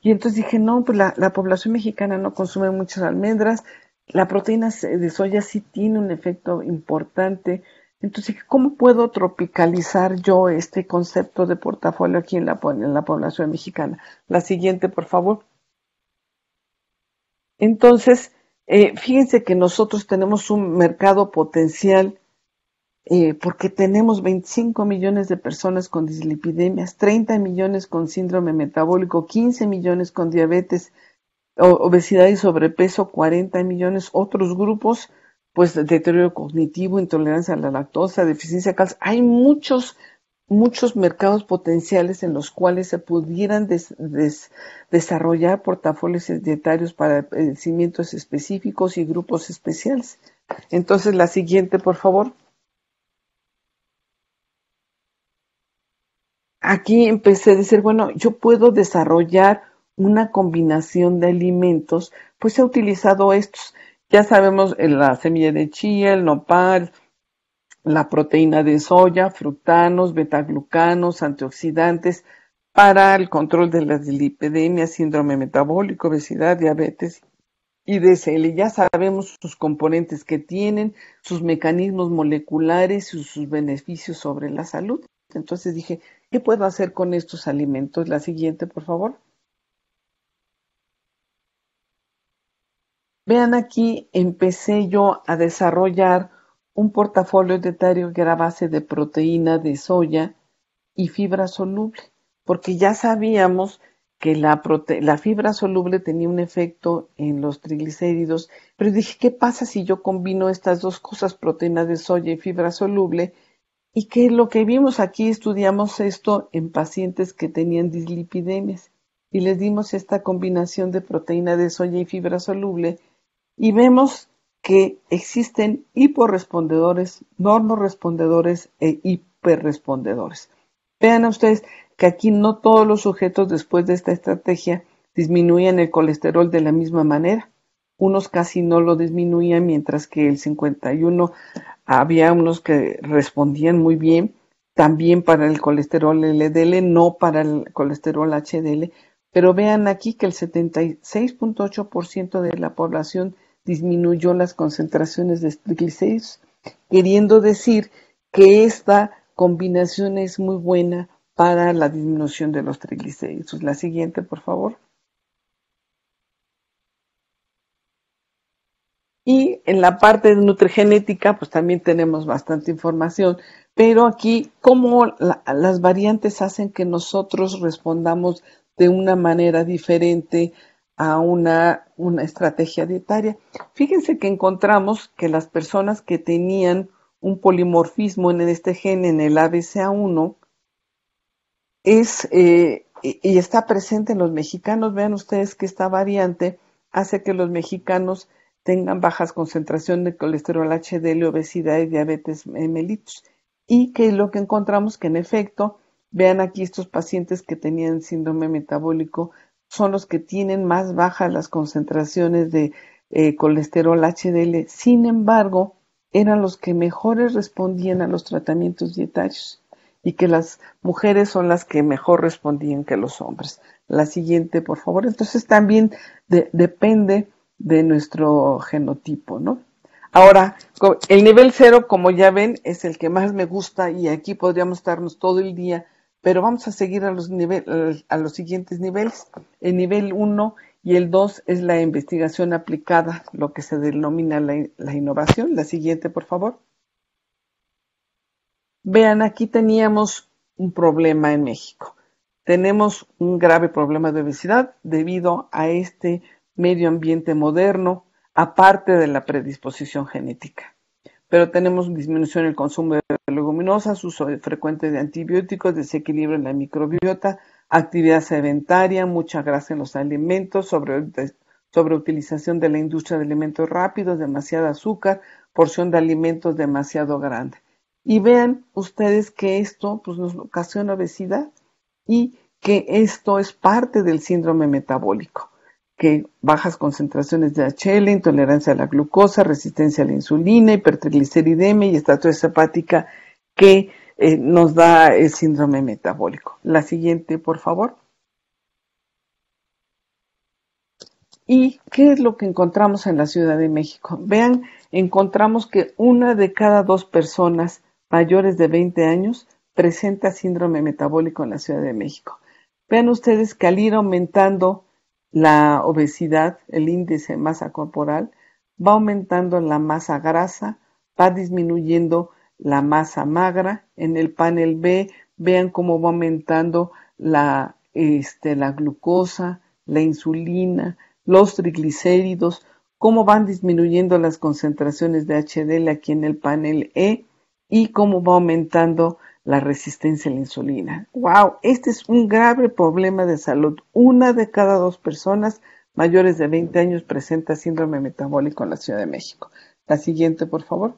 Y entonces dije, no, pues la, la población mexicana no consume muchas almendras, la proteína de soya sí tiene un efecto importante. Entonces, ¿cómo puedo tropicalizar yo este concepto de portafolio aquí en la, población mexicana? La siguiente, por favor. Entonces, eh, fíjense que nosotros tenemos un mercado potencial eh, porque tenemos 25 millones de personas con dislipidemias, 30 millones con síndrome metabólico, 15 millones con diabetes, obesidad y sobrepeso 40 millones, otros grupos pues deterioro cognitivo, intolerancia a la lactosa, deficiencia de calcio. Hay muchos, muchos mercados potenciales en los cuales se pudieran desarrollar portafolios dietarios para crecimientos específicos y grupos especiales. Entonces, la siguiente, por favor. Aquí empecé a decir, bueno, yo puedo desarrollar una combinación de alimentos, pues se ha utilizado estos. Ya sabemos eh, la semilla de chía, el nopal, la proteína de soya, fructanos, betaglucanos, antioxidantes para el control de la lipidemia, síndrome metabólico, obesidad, diabetes y DSL. Ya sabemos sus componentes que tienen, sus mecanismos moleculares y sus beneficios sobre la salud. Entonces dije, ¿qué puedo hacer con estos alimentos? La siguiente, por favor. Vean aquí, empecé yo a desarrollar un portafolio dietario que era base de proteína de soya y fibra soluble, porque ya sabíamos que la, la fibra soluble tenía un efecto en los triglicéridos, pero dije, ¿qué pasa si yo combino estas dos cosas, proteína de soya y fibra soluble? Y que lo que vimos aquí, estudiamos esto en pacientes que tenían dislipidemias y les dimos esta combinación de proteína de soya y fibra soluble y vemos que existen hiporrespondedores, normorespondedores e hiperrespondedores. Vean ustedes que aquí no todos los sujetos después de esta estrategia disminuían el colesterol de la misma manera. Unos casi no lo disminuían, mientras que el 51 había unos que respondían muy bien, también para el colesterol LDL, no para el colesterol HDL. Pero vean aquí que el 76.8% de la población disminuyó las concentraciones de triglicéridos, queriendo decir que esta combinación es muy buena para la disminución de los triglicéridos. La siguiente, por favor. Y en la parte de nutrigenética, pues también tenemos bastante información, pero aquí cómo las variantes hacen que nosotros respondamos de una manera diferente a una, estrategia dietaria. Fíjense que encontramos que las personas que tenían un polimorfismo en este gen, en el ABCA1, es, eh, y está presente en los mexicanos. Vean ustedes que esta variante hace que los mexicanos tengan bajas concentraciones de colesterol HDL, obesidad y diabetes eh, mellitus. Y que lo que encontramos que en efecto, vean aquí estos pacientes que tenían síndrome metabólico son los que tienen más bajas las concentraciones de eh, colesterol HDL. Sin embargo, eran los que mejores respondían a los tratamientos dietarios y que las mujeres son las que mejor respondían que los hombres. La siguiente, por favor. Entonces también depende de nuestro genotipo, ¿no? Ahora, el nivel cero, como ya ven, es el que más me gusta y aquí podríamos estarnos todo el día pero vamos a seguir a los, siguientes niveles. El nivel 1 y el 2 es la investigación aplicada, lo que se denomina la innovación. La siguiente, por favor. Vean, aquí teníamos un problema en México. Tenemos un grave problema de obesidad debido a este medio ambiente moderno, aparte de la predisposición genética pero tenemos disminución en el consumo de leguminosas, uso frecuente de antibióticos, desequilibrio en la microbiota, actividad sedentaria, mucha grasa en los alimentos, sobreutilización de la industria de alimentos rápidos, demasiada azúcar, porción de alimentos demasiado grande. Y vean ustedes que esto pues, nos ocasiona obesidad y que esto es parte del síndrome metabólico que bajas concentraciones de HL, intolerancia a la glucosa, resistencia a la insulina, hipertrigliceridemia y estatus hepática que eh, nos da el síndrome metabólico. La siguiente, por favor. ¿Y qué es lo que encontramos en la Ciudad de México? Vean, encontramos que una de cada dos personas mayores de 20 años presenta síndrome metabólico en la Ciudad de México. Vean ustedes que al ir aumentando la obesidad, el índice de masa corporal, va aumentando la masa grasa, va disminuyendo la masa magra. En el panel B, vean cómo va aumentando la, este, glucosa, la insulina, los triglicéridos, cómo van disminuyendo las concentraciones de HDL aquí en el panel E y cómo va aumentando la resistencia a la insulina. ¡Wow! Este es un grave problema de salud. Una de cada dos personas mayores de 20 años presenta síndrome metabólico en la Ciudad de México. La siguiente, por favor.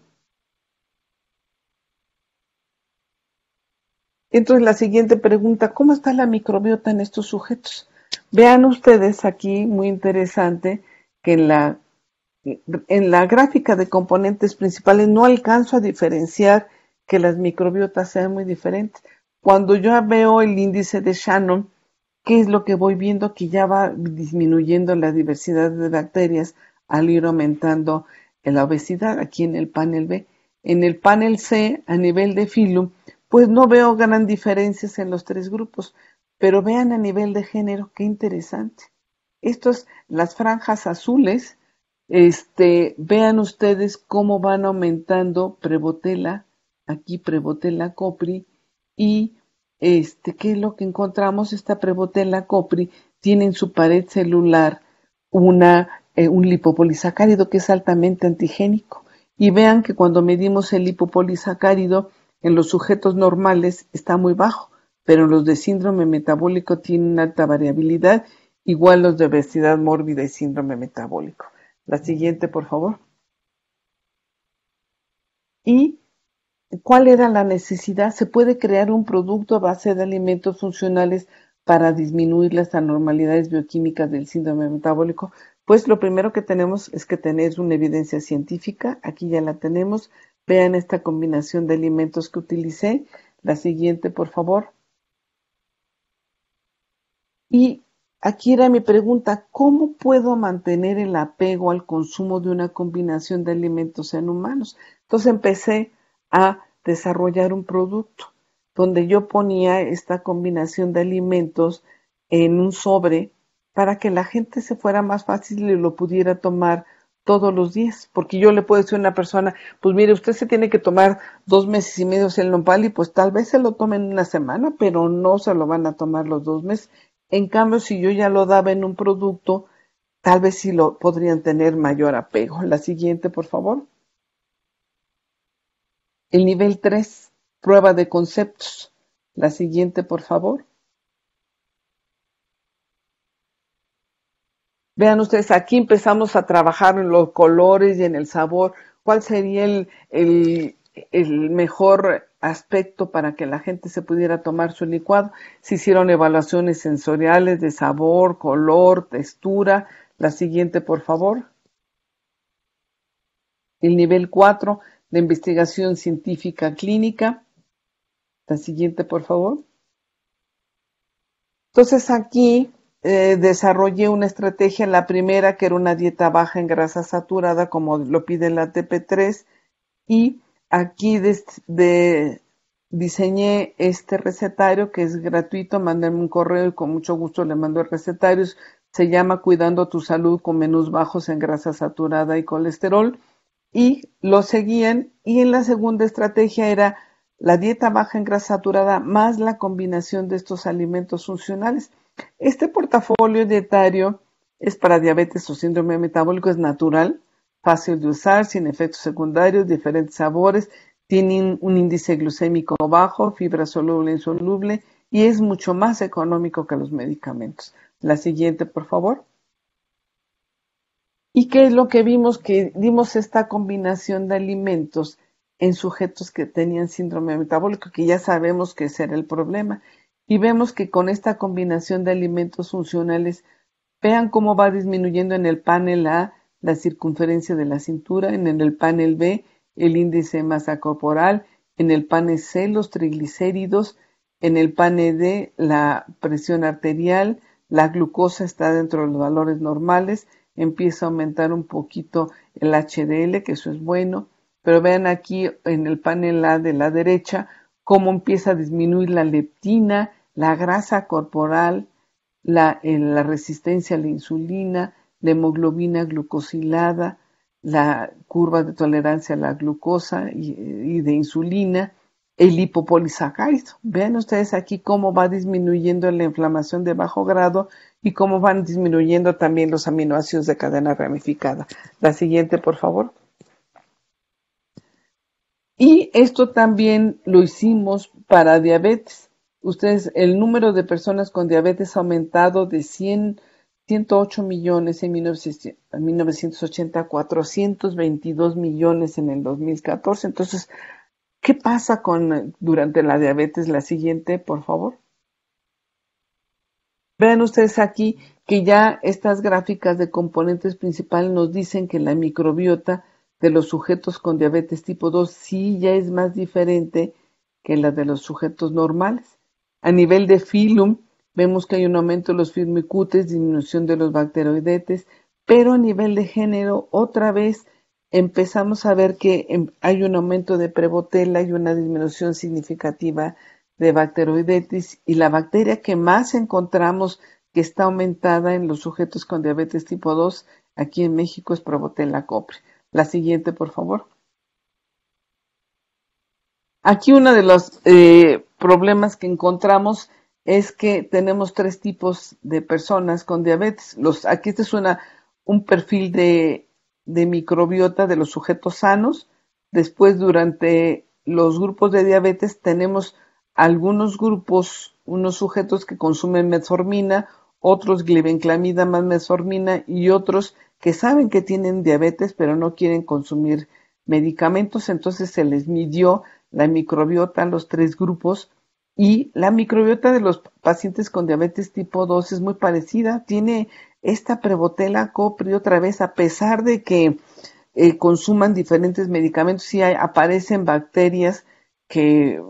Entonces, la siguiente pregunta, ¿cómo está la microbiota en estos sujetos? Vean ustedes aquí, muy interesante, que en la, en la gráfica de componentes principales no alcanzo a diferenciar que las microbiotas sean muy diferentes. Cuando yo veo el índice de Shannon, ¿qué es lo que voy viendo? Que ya va disminuyendo la diversidad de bacterias al ir aumentando la obesidad aquí en el panel B. En el panel C, a nivel de filum, pues no veo gran diferencias en los tres grupos, pero vean a nivel de género, qué interesante. Estas, las franjas azules, este, vean ustedes cómo van aumentando prebotela, aquí Prebotella copri, y este, ¿qué es lo que encontramos? Esta Prebotella copri tiene en su pared celular una, eh, un lipopolisacárido que es altamente antigénico. Y vean que cuando medimos el lipopolisacárido en los sujetos normales está muy bajo, pero los de síndrome metabólico tienen alta variabilidad, igual los de obesidad mórbida y síndrome metabólico. La siguiente, por favor. Y cuál era la necesidad, se puede crear un producto a base de alimentos funcionales para disminuir las anormalidades bioquímicas del síndrome metabólico. Pues lo primero que tenemos es que tener una evidencia científica. Aquí ya la tenemos. Vean esta combinación de alimentos que utilicé. La siguiente, por favor. Y aquí era mi pregunta, ¿cómo puedo mantener el apego al consumo de una combinación de alimentos en humanos? Entonces empecé a desarrollar un producto donde yo ponía esta combinación de alimentos en un sobre para que la gente se fuera más fácil y lo pudiera tomar todos los días, porque yo le puedo decir a una persona, pues mire, usted se tiene que tomar dos meses y medio el nopal y pues tal vez se lo tomen una semana, pero no se lo van a tomar los dos meses. En cambio, si yo ya lo daba en un producto, tal vez sí lo podrían tener mayor apego. La siguiente, por favor. El nivel 3, prueba de conceptos. La siguiente, por favor. Vean ustedes, aquí empezamos a trabajar en los colores y en el sabor. ¿Cuál sería el, el mejor aspecto para que la gente se pudiera tomar su licuado? Se hicieron evaluaciones sensoriales de sabor, color, textura. La siguiente, por favor. El nivel 4, de investigación científica clínica. La siguiente, por favor. Entonces aquí eh, desarrollé una estrategia, la primera que era una dieta baja en grasa saturada, como lo pide la TP3, y aquí diseñé este recetario que es gratuito, mándenme un correo y con mucho gusto le mando el recetario. Se llama Cuidando tu salud con menús bajos en grasa saturada y colesterol y lo seguían. Y en la segunda estrategia era la dieta baja en grasa saturada más la combinación de estos alimentos funcionales. Este portafolio dietario es para diabetes o síndrome metabólico, es natural, fácil de usar, sin efectos secundarios, diferentes sabores, tienen un índice glucémico bajo, fibra soluble e insoluble y es mucho más económico que los medicamentos. La siguiente, por favor. ¿Y qué es lo que vimos? Que dimos esta combinación de alimentos en sujetos que tenían síndrome metabólico, que ya sabemos que ese era el problema. Y vemos que con esta combinación de alimentos funcionales, vean cómo va disminuyendo en el panel A la circunferencia de la cintura, en el panel B el índice de masa corporal, en el panel C los triglicéridos, en el panel D la presión arterial, la glucosa está dentro de los valores normales, empieza a aumentar un poquito el HDL, que eso es bueno, pero vean aquí en el panel A de la derecha cómo empieza a disminuir la leptina, la grasa corporal, la, eh, resistencia a la insulina, la hemoglobina glucosilada, la curva de tolerancia a la glucosa y eh, de insulina, el hipopolisacárido. Vean ustedes aquí cómo va disminuyendo la inflamación de bajo grado y cómo van disminuyendo también los aminoácidos de cadena ramificada. La siguiente, por favor. Y esto también lo hicimos para diabetes. Ustedes, el número de personas con diabetes ha aumentado de 100, 108 millones en 1980 a 422 millones en el 2014. Entonces, ¿Qué pasa con eh, durante la diabetes? La siguiente, por favor. Vean ustedes aquí que ya estas gráficas de componentes principales nos dicen que la microbiota de los sujetos con diabetes tipo 2 sí ya es más diferente que la de los sujetos normales. A nivel de filum, vemos que hay un aumento de los firmicutes, disminución de los bacteroidetes, pero a nivel de género, otra vez empezamos a ver que em, hay un aumento de prebotela y una disminución significativa de bacteroidetis y la bacteria que más encontramos que está aumentada en los sujetos con diabetes tipo 2 aquí en México es prebotella copri. La siguiente, por favor. Aquí uno de los eh, problemas que encontramos es que tenemos tres tipos de personas con diabetes. Los, aquí este es un perfil de de microbiota de los sujetos sanos. Después, durante los grupos de diabetes, tenemos algunos grupos, unos sujetos que consumen metformina, otros glibenclamida más metformina y otros que saben que tienen diabetes pero no quieren consumir medicamentos. Entonces se les midió la microbiota, en los tres grupos, y la microbiota de los pacientes con diabetes tipo 2 es muy parecida, tiene esta prebotela copri otra vez, a pesar de que eh, consuman diferentes medicamentos, sí aparecen bacterias que,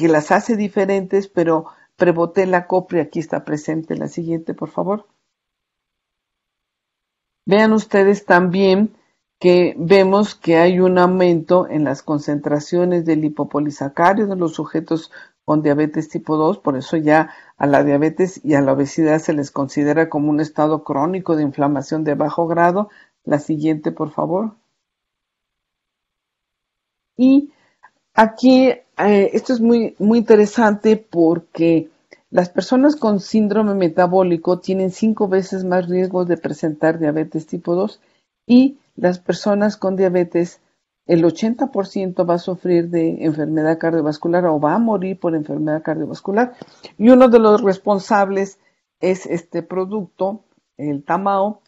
las hace diferentes, pero prebotela copri aquí está presente. La siguiente, por favor. Vean ustedes también que vemos que hay un aumento en las concentraciones del hipopolisacario de los sujetos con diabetes tipo 2, por eso ya a la diabetes y a la obesidad se les considera como un estado crónico de inflamación de bajo grado. La siguiente, por favor. Y aquí eh, esto es muy, muy interesante porque las personas con síndrome metabólico tienen cinco veces más riesgo de presentar diabetes tipo 2 y las personas con diabetes el 80% va a sufrir de enfermedad cardiovascular o va a morir por enfermedad cardiovascular. Y uno de los responsables es este producto, el tamao.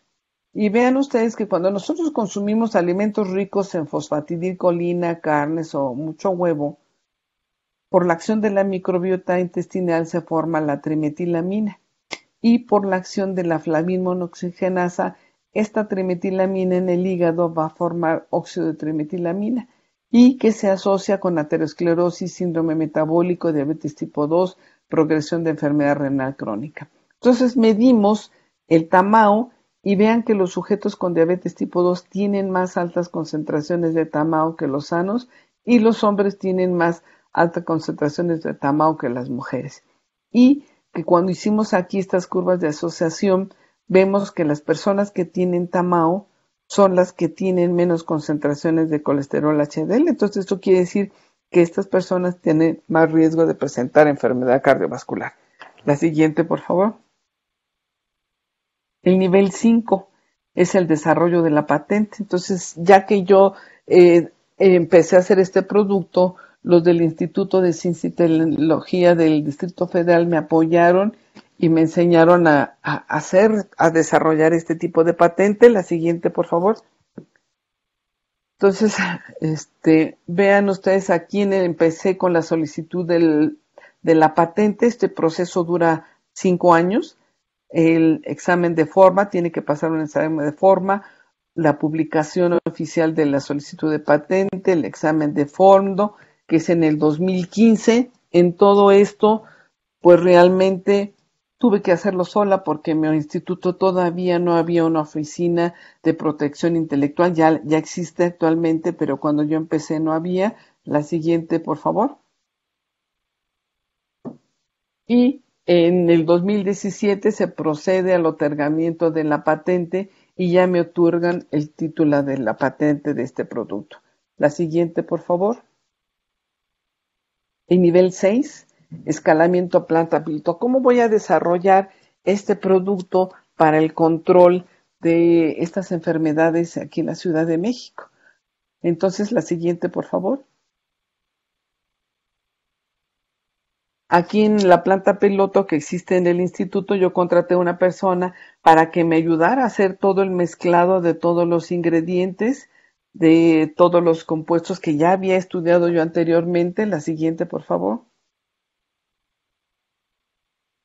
Y vean ustedes que cuando nosotros consumimos alimentos ricos en fosfatidilcolina, carnes o mucho huevo, por la acción de la microbiota intestinal se forma la trimetilamina y por la acción de la flavin monoxigenasa esta trimetilamina en el hígado va a formar óxido de trimetilamina y que se asocia con aterosclerosis, síndrome metabólico, diabetes tipo 2, progresión de enfermedad renal crónica. Entonces medimos el tamao y vean que los sujetos con diabetes tipo 2 tienen más altas concentraciones de tamao que los sanos y los hombres tienen más altas concentraciones de tamao que las mujeres. Y que cuando hicimos aquí estas curvas de asociación, vemos que las personas que tienen tamao son las que tienen menos concentraciones de colesterol HDL. Entonces, esto quiere decir que estas personas tienen más riesgo de presentar enfermedad cardiovascular. La siguiente, por favor. El nivel 5 es el desarrollo de la patente. Entonces, ya que yo eh, empecé a hacer este producto, los del Instituto de Ciencia y Tecnología del Distrito Federal me apoyaron y me enseñaron a, hacer, a desarrollar este tipo de patente. La siguiente, por favor. Entonces, este, vean ustedes a quién empecé con la solicitud de la patente. Este proceso dura cinco años. El examen de forma, tiene que pasar un examen de forma, la publicación oficial de la solicitud de patente, el examen de fondo, que es en el 2015. En todo esto, pues realmente Tuve que hacerlo sola porque en mi instituto todavía no había una oficina de protección intelectual, ya, existe actualmente, pero cuando yo empecé no había. La siguiente, por favor. Y en el 2017 se procede al otorgamiento de la patente y ya me otorgan el título de la patente de este producto. La siguiente, por favor. El nivel 6 escalamiento planta piloto, cómo voy a desarrollar este producto para el control de estas enfermedades aquí en la Ciudad de México. Entonces, la siguiente, por favor. Aquí en la planta piloto que existe en el instituto, yo contraté una persona para que me ayudara a hacer todo el mezclado de todos los ingredientes, de todos los compuestos que ya había estudiado yo anteriormente. La siguiente, por favor.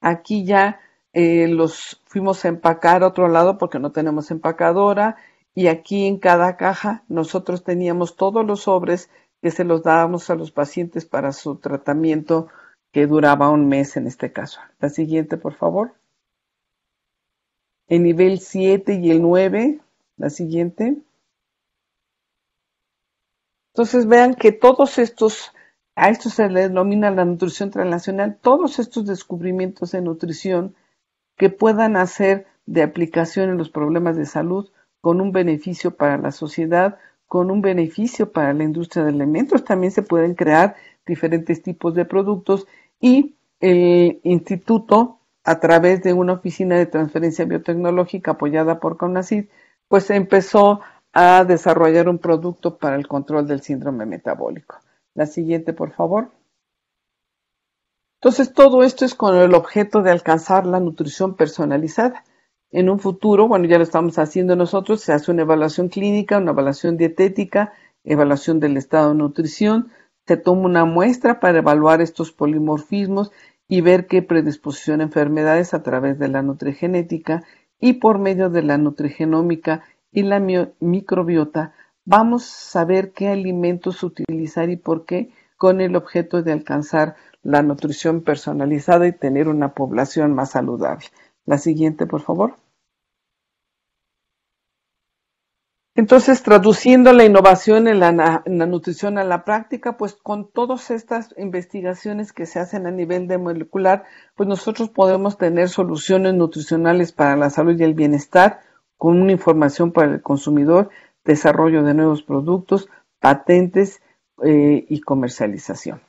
Aquí ya eh, los fuimos a empacar a otro lado porque no tenemos empacadora y aquí en cada caja nosotros teníamos todos los sobres que se los dábamos a los pacientes para su tratamiento que duraba un mes en este caso. La siguiente, por favor. El nivel 7 y el 9, la siguiente. Entonces vean que todos estos a esto se le denomina la nutrición transnacional. Todos estos descubrimientos de nutrición que puedan hacer de aplicación en los problemas de salud con un beneficio para la sociedad, con un beneficio para la industria de alimentos. También se pueden crear diferentes tipos de productos y el instituto, a través de una oficina de transferencia biotecnológica apoyada por CONACYT, pues empezó a desarrollar un producto para el control del síndrome metabólico. La siguiente, por favor. Entonces, todo esto es con el objeto de alcanzar la nutrición personalizada. En un futuro, bueno, ya lo estamos haciendo nosotros, se hace una evaluación clínica, una evaluación dietética, evaluación del estado de nutrición, se toma una muestra para evaluar estos polimorfismos y ver qué predisposición a enfermedades a través de la nutrigenética y por medio de la nutrigenómica y la microbiota Vamos a saber qué alimentos utilizar y por qué con el objeto de alcanzar la nutrición personalizada y tener una población más saludable. La siguiente, por favor. Entonces, traduciendo la innovación en la, nutrición a la práctica, pues con todas estas investigaciones que se hacen a nivel de molecular, pues nosotros podemos tener soluciones nutricionales para la salud y el bienestar con una información para el consumidor desarrollo de nuevos productos, patentes eh, y comercialización.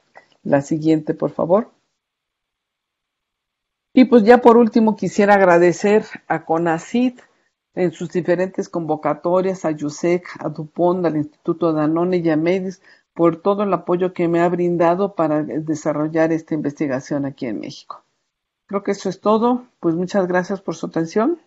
La siguiente, por favor. Y pues ya por último quisiera agradecer a CONACID en sus diferentes convocatorias, a YUSEC, a DuPont, al Instituto Danone y a MEDIS por todo el apoyo que me ha brindado para desarrollar esta investigación aquí en México. Creo que eso es todo. Pues muchas gracias por su atención.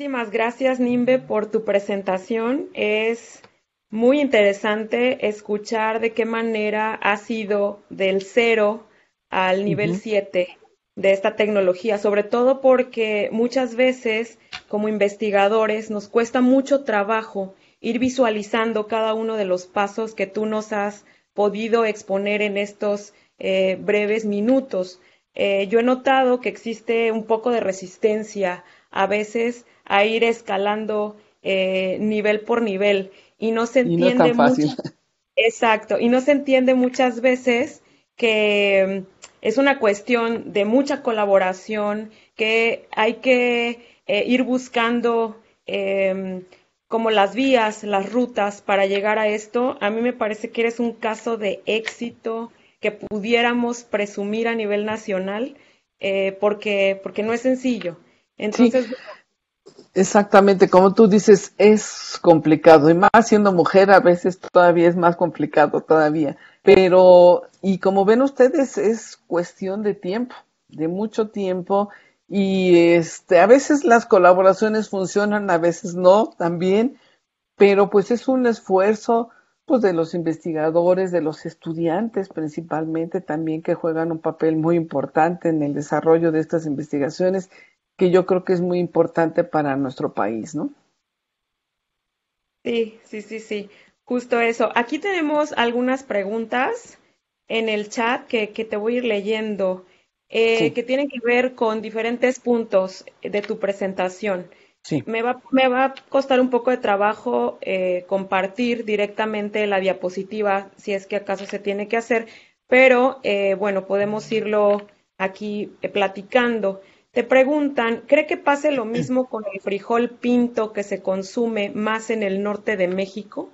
Muchísimas gracias, Nimbe, por tu presentación. Es muy interesante escuchar de qué manera ha sido del cero al nivel 7 de esta tecnología, sobre todo porque muchas veces como investigadores nos cuesta mucho trabajo ir visualizando cada uno de los pasos que tú nos has podido exponer en estos eh, breves minutos. Eh, yo he notado que existe un poco de resistencia a veces a ir escalando eh, nivel por nivel y no se entiende tan fácil. exacto y no se entiende muchas veces que mm, es una cuestión de mucha colaboración que hay que eh, ir buscando em, como las vías las rutas para llegar a esto a mí me parece que eres un caso de éxito que pudiéramos presumir a nivel nacional eh, porque porque no es sencillo entonces Exactamente, como tú dices, es complicado y más siendo mujer a veces todavía es más complicado todavía. Pero, y como ven ustedes, es cuestión de tiempo, de mucho tiempo. Y este, a veces las colaboraciones funcionan, a veces no también, pero pues es un esfuerzo pues de los investigadores, de los estudiantes principalmente también que juegan un papel muy importante en el desarrollo de estas investigaciones que yo creo que es muy importante para nuestro país, ¿no? Sí, sí, sí, sí, justo eso. Aquí tenemos algunas preguntas en el chat que, te voy a ir leyendo, eh, que tienen que ver con diferentes puntos eh, de tu presentación. Sí. Me, va, a costar un poco de trabajo eh, compartir directamente la diapositiva, si es que acaso se tiene que hacer, pero bueno, podemos irlo aquí platicando. Te preguntan, ¿cree que pase lo mismo con el frijol pinto que se consume más en el norte de México?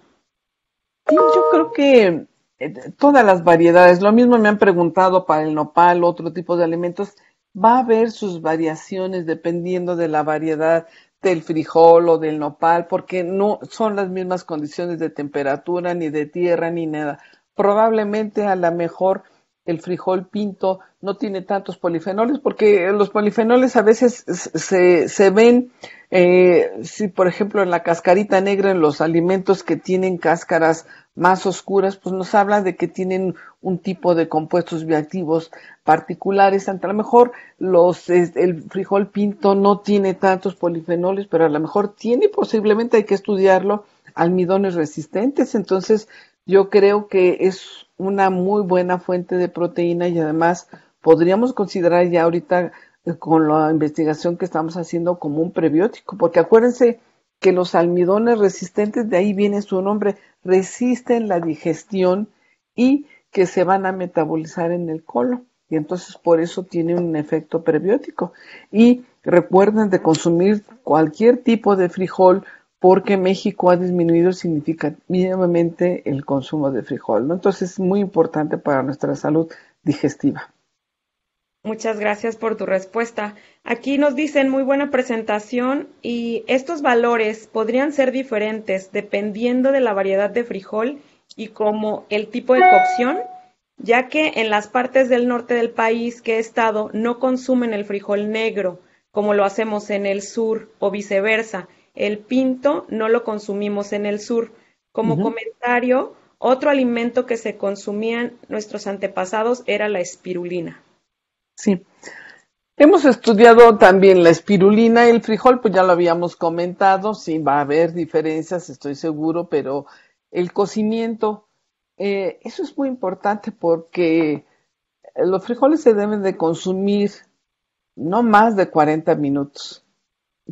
yo creo que eh, todas las variedades, lo mismo me han preguntado para el nopal, otro tipo de alimentos, va a haber sus variaciones dependiendo de la variedad del frijol o del nopal, porque no son las mismas condiciones de temperatura, ni de tierra, ni nada. Probablemente a lo mejor el frijol pinto no tiene tantos polifenoles, porque los polifenoles a veces se, se ven, eh, si por ejemplo en la cascarita negra, en los alimentos que tienen cáscaras más oscuras, pues nos habla de que tienen un tipo de compuestos bioactivos particulares. a lo mejor los, el frijol pinto no tiene tantos polifenoles, pero a lo mejor tiene, posiblemente hay que estudiarlo, almidones resistentes. Entonces, yo creo que es una muy buena fuente de proteína y además podríamos considerar ya ahorita eh, con la investigación que estamos haciendo como un prebiótico, porque acuérdense que los almidones resistentes, de ahí viene su nombre, resisten la digestión y que se van a metabolizar en el colon. Y entonces por eso tiene un efecto prebiótico. Y recuerden de consumir cualquier tipo de frijol porque México ha disminuido significativamente el consumo de frijol. ¿no? Entonces es muy importante para nuestra salud digestiva. Muchas gracias por tu respuesta. Aquí nos dicen muy buena presentación y estos valores podrían ser diferentes dependiendo de la variedad de frijol y como el tipo de cocción, ya que en las partes del norte del país que he estado no consumen el frijol negro como lo hacemos en el sur o viceversa. El pinto no lo consumimos en el sur. Como comentario, otro alimento que se consumían nuestros antepasados era la espirulina. Sí. Hemos estudiado también la espirulina y el frijol, pues ya lo habíamos comentado, sí, va a haber diferencias, estoy seguro, pero el cocimiento, eh, eso es muy importante porque los frijoles se deben de consumir no más de 40 minutos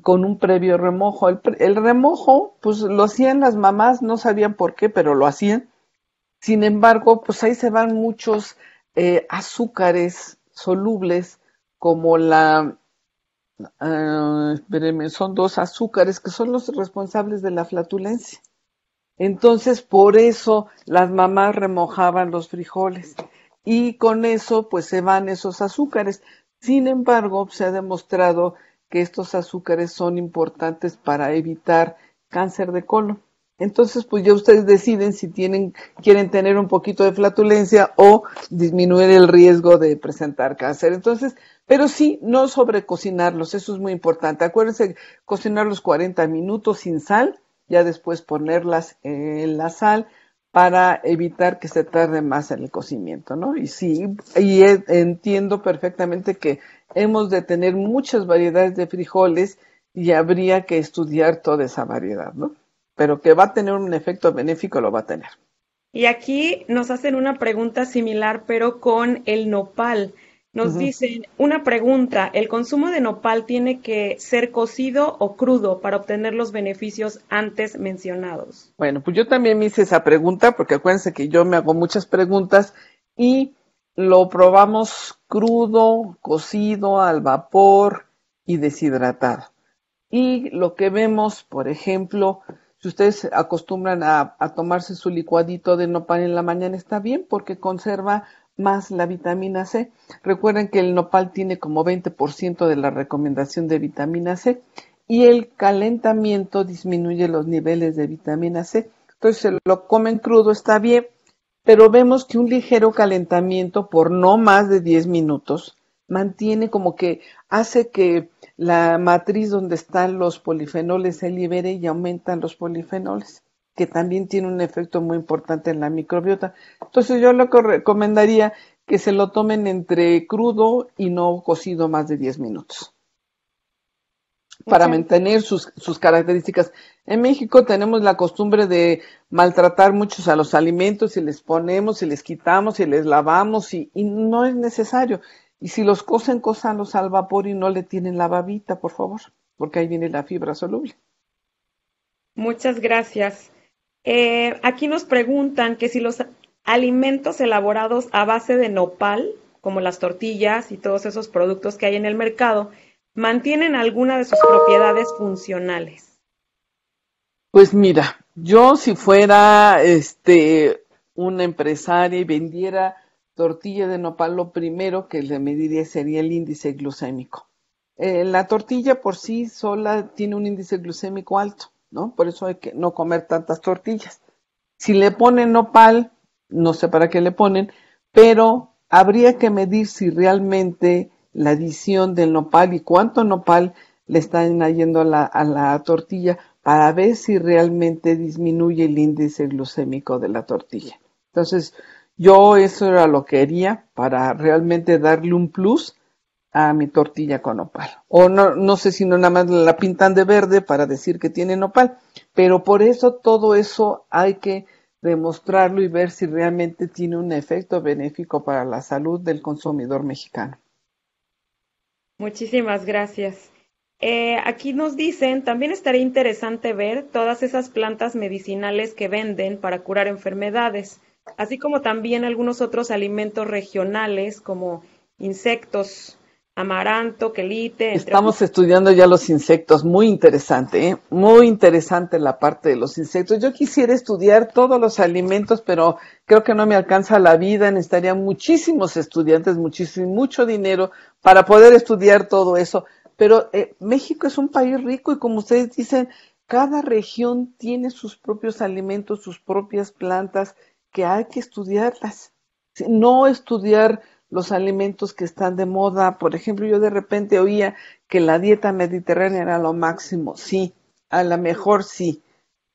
con un previo remojo. El, remojo, pues lo hacían las mamás, no sabían por qué, pero lo hacían. Sin embargo, pues ahí se van muchos eh, azúcares solubles como la ah, son dos azúcares que son los responsables de la flatulencia. Entonces, por eso las mamás remojaban los frijoles y con eso pues se van esos azúcares. Sin embargo, se ha demostrado que estos azúcares son importantes para evitar cáncer de colon. Entonces, pues ya ustedes deciden si tienen, quieren tener un poquito de flatulencia o disminuir el riesgo de presentar cáncer. Entonces, pero sí, no sobrecocinarlos, eso es muy importante. Acuérdense, cocinarlos 40 minutos sin sal, ya después ponerlas en la sal para evitar que se tarde más en el cocimiento, ¿no? Y sí, y e, entiendo perfectamente que hemos de tener muchas variedades de frijoles y habría que estudiar toda esa variedad, ¿no? Pero que va a tener un efecto benéfico, lo va a tener. Y aquí nos hacen una pregunta similar, pero con el nopal. Nos dicen una pregunta, ¿el consumo de nopal tiene que ser cocido o crudo para obtener los beneficios antes mencionados? Bueno, pues yo también me hice esa pregunta porque acuérdense que yo me hago muchas preguntas y lo probamos crudo, cocido, al vapor y deshidratado. Y lo que vemos, por ejemplo, si ustedes acostumbran a, tomarse su licuadito de nopal en la mañana, está bien porque conserva más la vitamina C. Recuerden que el nopal tiene como 20% de la recomendación de vitamina C y el calentamiento disminuye los niveles de vitamina C. Entonces, si lo comen crudo, está bien, pero vemos que un ligero calentamiento por no más de 10 minutos mantiene como que hace que la matriz donde están los polifenoles se libere y aumentan los polifenoles, que también tiene un efecto muy importante en la microbiota. Entonces yo lo recomendaría que se lo tomen entre crudo y no cocido más de 10 minutos para mantener sus, sus características. En México tenemos la costumbre de maltratar muchos a los alimentos y les ponemos y les quitamos y les lavamos y, no es necesario. Y si los cocen, cosanlos al vapor y no le tienen la babita, por favor, porque ahí viene la fibra soluble. Muchas gracias. Eh, aquí nos preguntan que si los alimentos elaborados a base de nopal, como las tortillas y todos esos productos que hay en el mercado, mantienen alguna de sus propiedades funcionales. Pues mira, yo si fuera este una empresaria y vendiera tortilla de nopal, lo primero que le mediría sería el índice glucémico. Eh, la tortilla por sí sola tiene un índice glucémico alto, ¿no? Por eso hay que no comer tantas tortillas. Si le ponen nopal, no sé para qué le ponen, pero habría que medir si realmente la adición del nopal y cuánto nopal le están añadiendo a la, tortilla para ver si realmente disminuye el índice glucémico de la tortilla. Entonces, yo eso era lo que quería para realmente darle un plus a mi tortilla con nopal. O no, no sé si no nada más la pintan de verde para decir que tiene nopal, pero por eso todo eso hay que demostrarlo y ver si realmente tiene un efecto benéfico para la salud del consumidor mexicano. Muchísimas gracias. Eh, aquí nos dicen, también estaría interesante ver todas esas plantas medicinales que venden para curar enfermedades, así como también algunos otros alimentos regionales como insectos, amaranto, quelite. Estamos estudiando ya los insectos, muy interesante, ¿eh? muy interesante la parte de los insectos. Yo quisiera estudiar todos los alimentos, pero creo que no me alcanza la vida, necesitaría muchísimos estudiantes, muchísimo, mucho dinero para poder estudiar todo eso. Pero eh, México es un país rico y como ustedes dicen, cada región tiene sus propios alimentos, sus propias plantas que hay que estudiarlas. No estudiar los alimentos que están de moda. Por ejemplo, yo de repente oía que la dieta mediterránea era lo máximo. Sí, a lo mejor sí,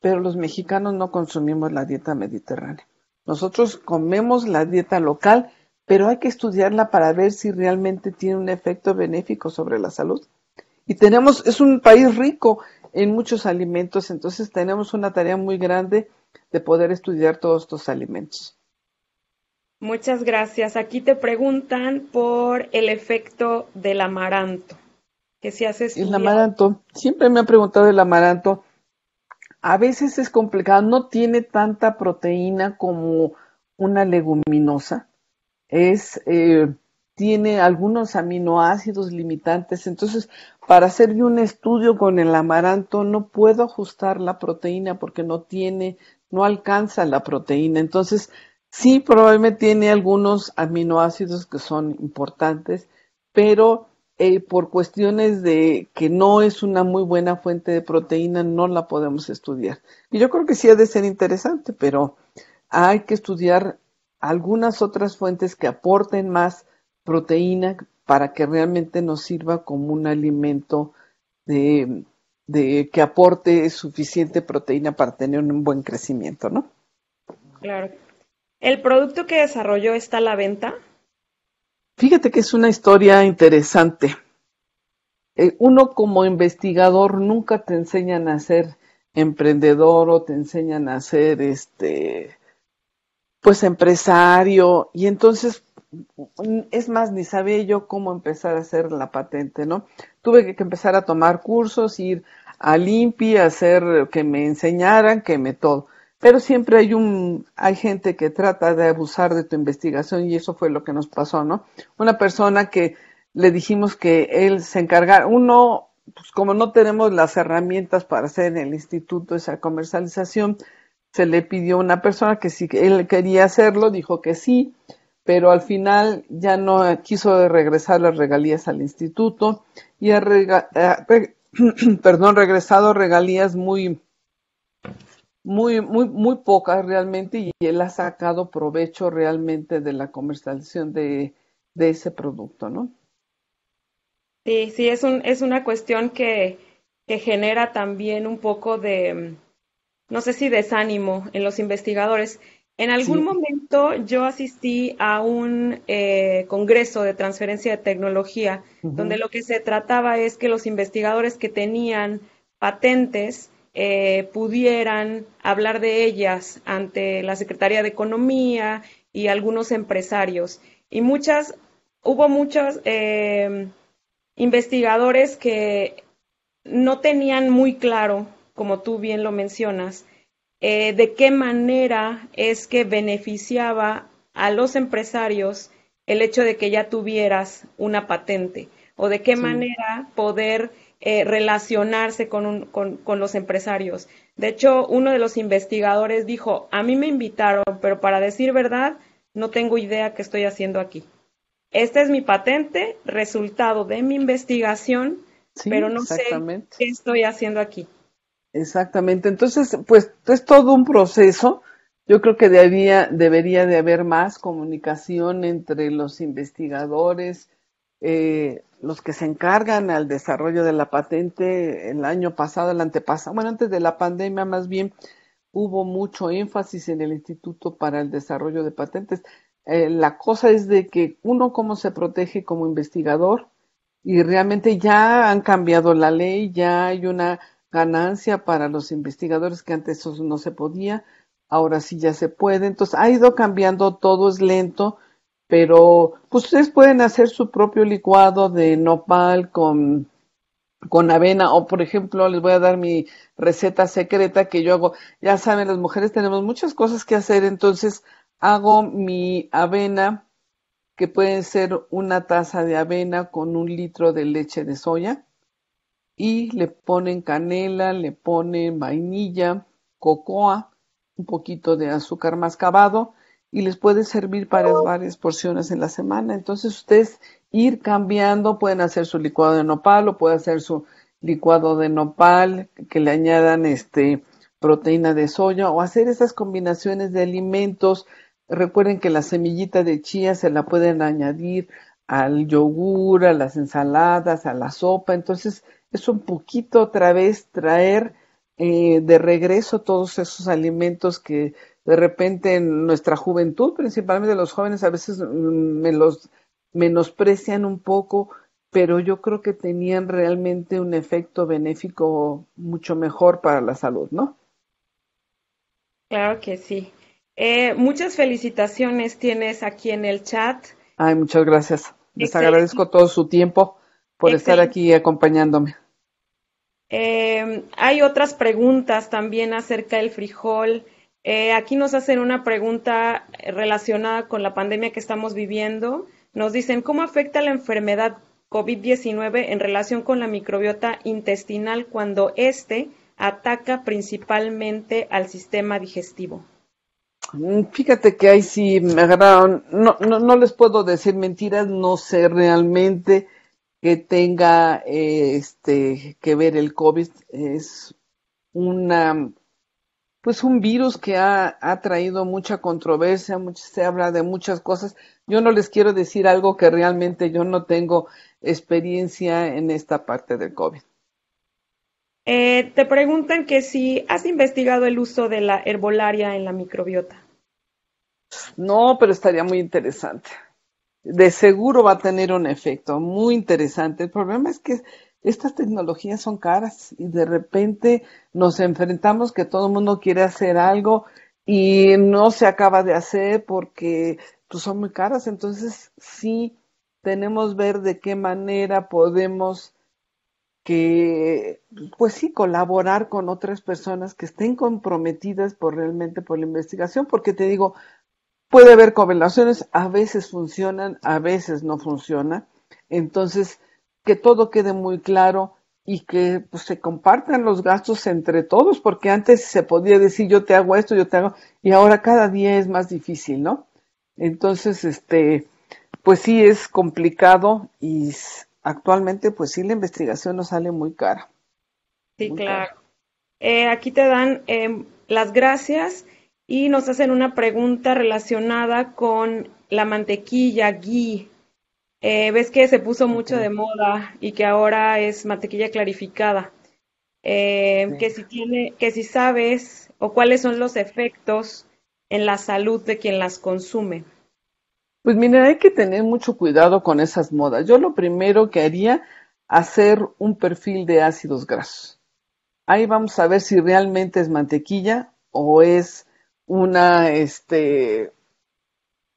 pero los mexicanos no consumimos la dieta mediterránea. Nosotros comemos la dieta local, pero hay que estudiarla para ver si realmente tiene un efecto benéfico sobre la salud. Y tenemos, es un país rico en muchos alimentos, entonces tenemos una tarea muy grande de poder estudiar todos estos alimentos. Muchas gracias. Aquí te preguntan por el efecto del amaranto. Que si haces. El amaranto. Siempre me han preguntado el amaranto. A veces es complicado, no tiene tanta proteína como una leguminosa. Es, eh, tiene algunos aminoácidos limitantes. Entonces, para hacer un estudio con el amaranto, no puedo ajustar la proteína porque no tiene, no alcanza la proteína. Entonces, Sí, probablemente tiene algunos aminoácidos que son importantes, pero eh, por cuestiones de que no es una muy buena fuente de proteína, no la podemos estudiar. Y yo creo que sí ha de ser interesante, pero hay que estudiar algunas otras fuentes que aporten más proteína para que realmente nos sirva como un alimento de que aporte suficiente proteína para tener un buen crecimiento, ¿no? Claro. ¿El producto que desarrolló está a la venta? Fíjate que es una historia interesante. Eh, uno como investigador nunca te enseñan a ser emprendedor o te enseñan a ser este pues empresario y entonces mm, es más ni sabía yo cómo empezar a hacer la patente, ¿no? Tuve que, empezar a tomar cursos, ir a Limpi, hacer que me enseñaran, que me todo. Pero siempre hay un, hay gente que trata de abusar de tu investigación y eso fue lo que nos pasó, ¿no? Una persona que le dijimos que él se encargara, uno, pues como no tenemos las herramientas para hacer en el instituto esa comercialización, se le pidió a una persona que si él quería hacerlo, dijo que sí, pero al final ya no quiso regresar las regalías al instituto y ha, regresado regalías muy muy, muy, muy pocas realmente y él ha sacado provecho realmente de la comercialización de, ese producto, ¿no? Sí, sí, es, un, es una cuestión que, genera también un poco de, no sé si desánimo en los investigadores. En algún momento yo asistí a un eh, congreso de transferencia de tecnología, donde lo que se trataba es que los investigadores que tenían patentes, eh, pudieran hablar de ellas ante la Secretaría de Economía y algunos empresarios. Y muchas, hubo muchos eh, investigadores que no tenían muy claro, como tú bien lo mencionas, eh, de qué manera es que beneficiaba a los empresarios el hecho de que ya tuvieras una patente o de qué manera poder eh, relacionarse con, los empresarios. De hecho, uno de los investigadores dijo, a mí me invitaron, pero para decir verdad, no tengo idea qué estoy haciendo aquí. Esta es mi patente, resultado de mi investigación, pero no sé qué estoy haciendo aquí. Exactamente. Entonces, pues es todo un proceso. Yo creo que debería, debería de haber más comunicación entre los investigadores, eh, los que se encargan al desarrollo de la patente el año pasado, el antepasado, bueno, antes de la pandemia más bien, hubo mucho énfasis en el Instituto para el Desarrollo de Patentes. Eh, la cosa es de que uno cómo se protege como investigador y realmente ya han cambiado la ley, ya hay una ganancia para los investigadores que antes eso no se podía, ahora sí ya se puede. Entonces ha ido cambiando, todo es lento, pero pues ustedes pueden hacer su propio licuado de nopal con con avena o por ejemplo les voy a dar mi receta secreta que yo hago ya saben las mujeres tenemos muchas cosas que hacer entonces hago mi avena que puede ser una taza de avena con un litro de leche de soya y le ponen canela le ponen vainilla cocoa un poquito de azúcar mascabado y les puede servir para varias porciones en la semana. Entonces ustedes ir cambiando, pueden hacer su licuado de nopal o puede hacer su licuado de nopal que le añadan este proteína de soya o hacer esas combinaciones de alimentos. Recuerden que la semillita de chía se la pueden añadir al yogur, a las ensaladas, a la sopa. Entonces es un poquito otra vez traer eh, de regreso todos esos alimentos que de repente en nuestra juventud, principalmente los jóvenes, a veces mm, me los menosprecian un poco, pero yo creo que tenían realmente un efecto benéfico mucho mejor para la salud, ¿no? Claro que sí. Eh, muchas felicitaciones tienes aquí en el chat. Ay, muchas gracias. Les agradezco todo su tiempo por estar aquí acompañándome. Eh, hay otras preguntas también acerca del frijol. Eh, aquí nos hacen una pregunta relacionada con la pandemia que estamos viviendo. Nos dicen, ¿cómo afecta la enfermedad COVID-19 en relación con la microbiota intestinal cuando éste ataca principalmente al sistema digestivo? Mm, fíjate que ahí sí me agarraron, no, no, les puedo decir mentiras, no sé realmente que tenga eh, este que ver el COVID, es una pues un virus que ha, traído mucha controversia, se habla de muchas cosas. Yo no les quiero decir algo que realmente yo no tengo experiencia en esta parte del COVID. Eh, te preguntan que si has investigado el uso de la herbolaria en la microbiota. No, pero estaría muy interesante. De seguro va a tener un efecto muy interesante. El problema es que estas tecnologías son caras y de repente nos enfrentamos que todo el mundo quiere hacer algo y no se acaba de hacer porque pues, son muy caras. Entonces sí tenemos ver de qué manera podemos que, pues sí, colaborar con otras personas que estén comprometidas por realmente por la investigación, porque te digo, puede haber correlaciones, a veces funcionan, a veces no funciona. Entonces, que todo quede muy claro y que pues, se compartan los gastos entre todos, porque antes se podía decir yo te hago esto, yo te hago, y ahora cada día es más difícil, ¿no? Entonces, este, pues sí es complicado y actualmente, pues sí, la investigación nos sale muy cara. Sí, claro. Eh, aquí te dan em, las gracias y nos hacen una pregunta relacionada con la mantequilla, ghee. Eh, ves que se puso mucho de moda y que ahora es mantequilla clarificada. Eh, que si tiene, que si sabes o cuáles son los efectos en la salud de quien las consume. Pues mira, hay que tener mucho cuidado con esas modas. Yo lo primero que haría, hacer un perfil de ácidos grasos. Ahí vamos a ver si realmente es mantequilla o es una, este,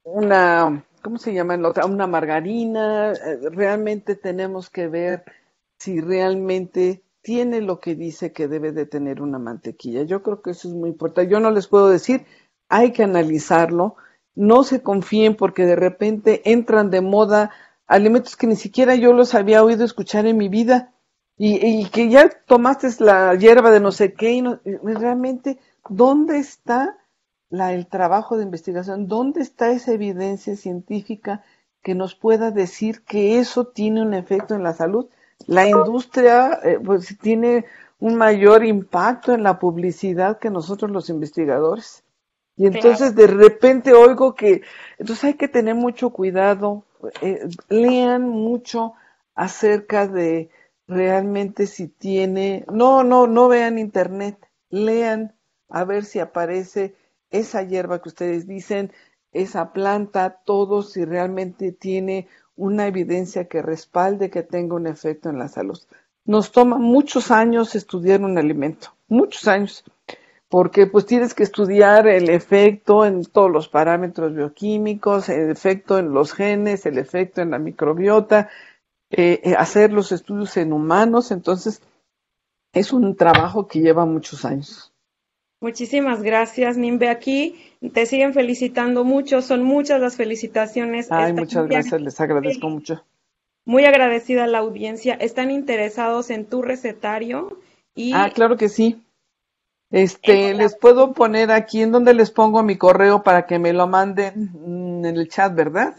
una ¿cómo se llama? una margarina. Eh, realmente tenemos que ver si realmente tiene lo que dice que debe de tener una mantequilla. Yo creo que eso es muy importante. Yo no les puedo decir, hay que analizarlo. No se confíen porque de repente entran de moda alimentos que ni siquiera yo los había oído escuchar en mi vida y, que ya tomaste la hierba de no sé qué y realmente, ¿dónde está el trabajo de investigación, ¿dónde está esa evidencia científica que nos pueda decir que eso tiene un efecto en la salud? La industria eh, pues, tiene un mayor impacto en la publicidad que nosotros los investigadores. Y entonces de repente oigo que, entonces hay que tener mucho cuidado, eh, lean mucho acerca de realmente si tiene, no, no, no vean internet, lean a ver si aparece esa hierba que ustedes dicen, esa planta, todo si realmente tiene una evidencia que respalde que tenga un efecto en la salud. Nos toma muchos años estudiar un alimento, muchos años, porque pues tienes que estudiar el efecto en todos los parámetros bioquímicos, el efecto en los genes, el efecto en la microbiota, eh, eh, hacer los estudios en humanos, entonces es un trabajo que lleva muchos años. Muchísimas gracias, Nimbe. Aquí te siguen felicitando mucho, son muchas las felicitaciones. Ay, muchas gracias, les agradezco mucho. Muy agradecida la audiencia. ¿Están interesados en tu recetario? Y... Ah, claro que sí. Este, eh, les puedo poner aquí en donde les pongo mi correo para que me lo manden mm, en el chat, ¿verdad?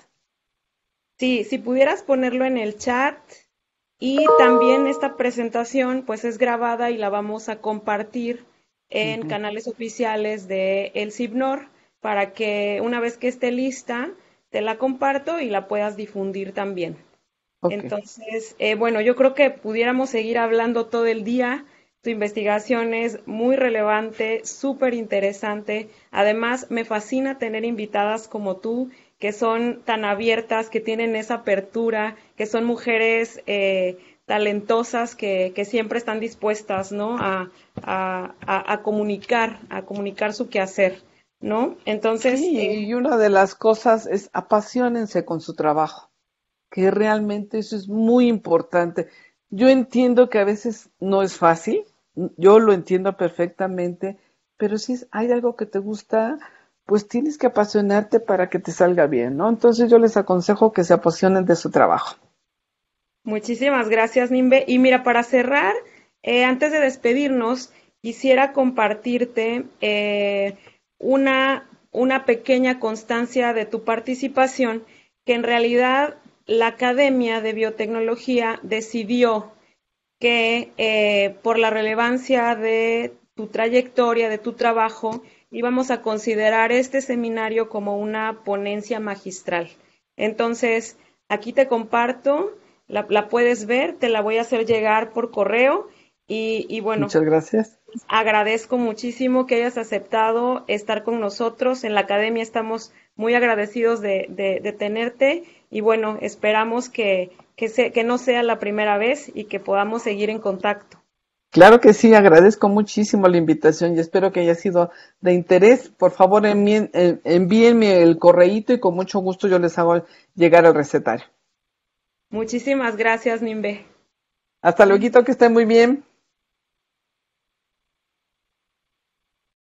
Sí, si pudieras ponerlo en el chat y también esta presentación pues es grabada y la vamos a compartir en canales oficiales de el CIBNOR para que una vez que esté lista, te la comparto y la puedas difundir también. Entonces, eh, bueno, yo creo que pudiéramos seguir hablando todo el día. Tu investigación es muy relevante, súper interesante. Además, me fascina tener invitadas como tú, que son tan abiertas, que tienen esa apertura, que son mujeres eh, talentosas que, siempre están dispuestas, ¿no? A, comunicar, a comunicar su quehacer, ¿no? Entonces... Eh, y una de las cosas es apasionense con su trabajo, que realmente eso es muy importante. Yo entiendo que a veces no es fácil, yo lo entiendo perfectamente, pero si hay algo que te gusta, pues tienes que apasionarte para que te salga bien, ¿no? Entonces yo les aconsejo que se apasionen de su trabajo. Muchísimas gracias, Nimbe. Y mira, para cerrar, eh, antes de despedirnos, quisiera compartirte eh, una, pequeña constancia de tu participación, que en realidad la Academia de Biotecnología decidió que eh, por la relevancia de tu trayectoria, de tu trabajo, íbamos a considerar este seminario como una ponencia magistral. Entonces, aquí te comparto la, puedes ver, te la voy a hacer llegar por correo y, bueno. Muchas gracias. Agradezco muchísimo que hayas aceptado estar con nosotros. En la academia estamos muy agradecidos de, de, tenerte y bueno, esperamos que, que no sea la primera vez y que podamos seguir en contacto. Claro que sí, agradezco muchísimo la invitación y espero que haya sido de interés. Por favor, envíen, eh, envíenme el correíto y con mucho gusto yo les hago llegar el recetario. Muchísimas gracias, Nimbe. Hasta luego, que estén muy bien.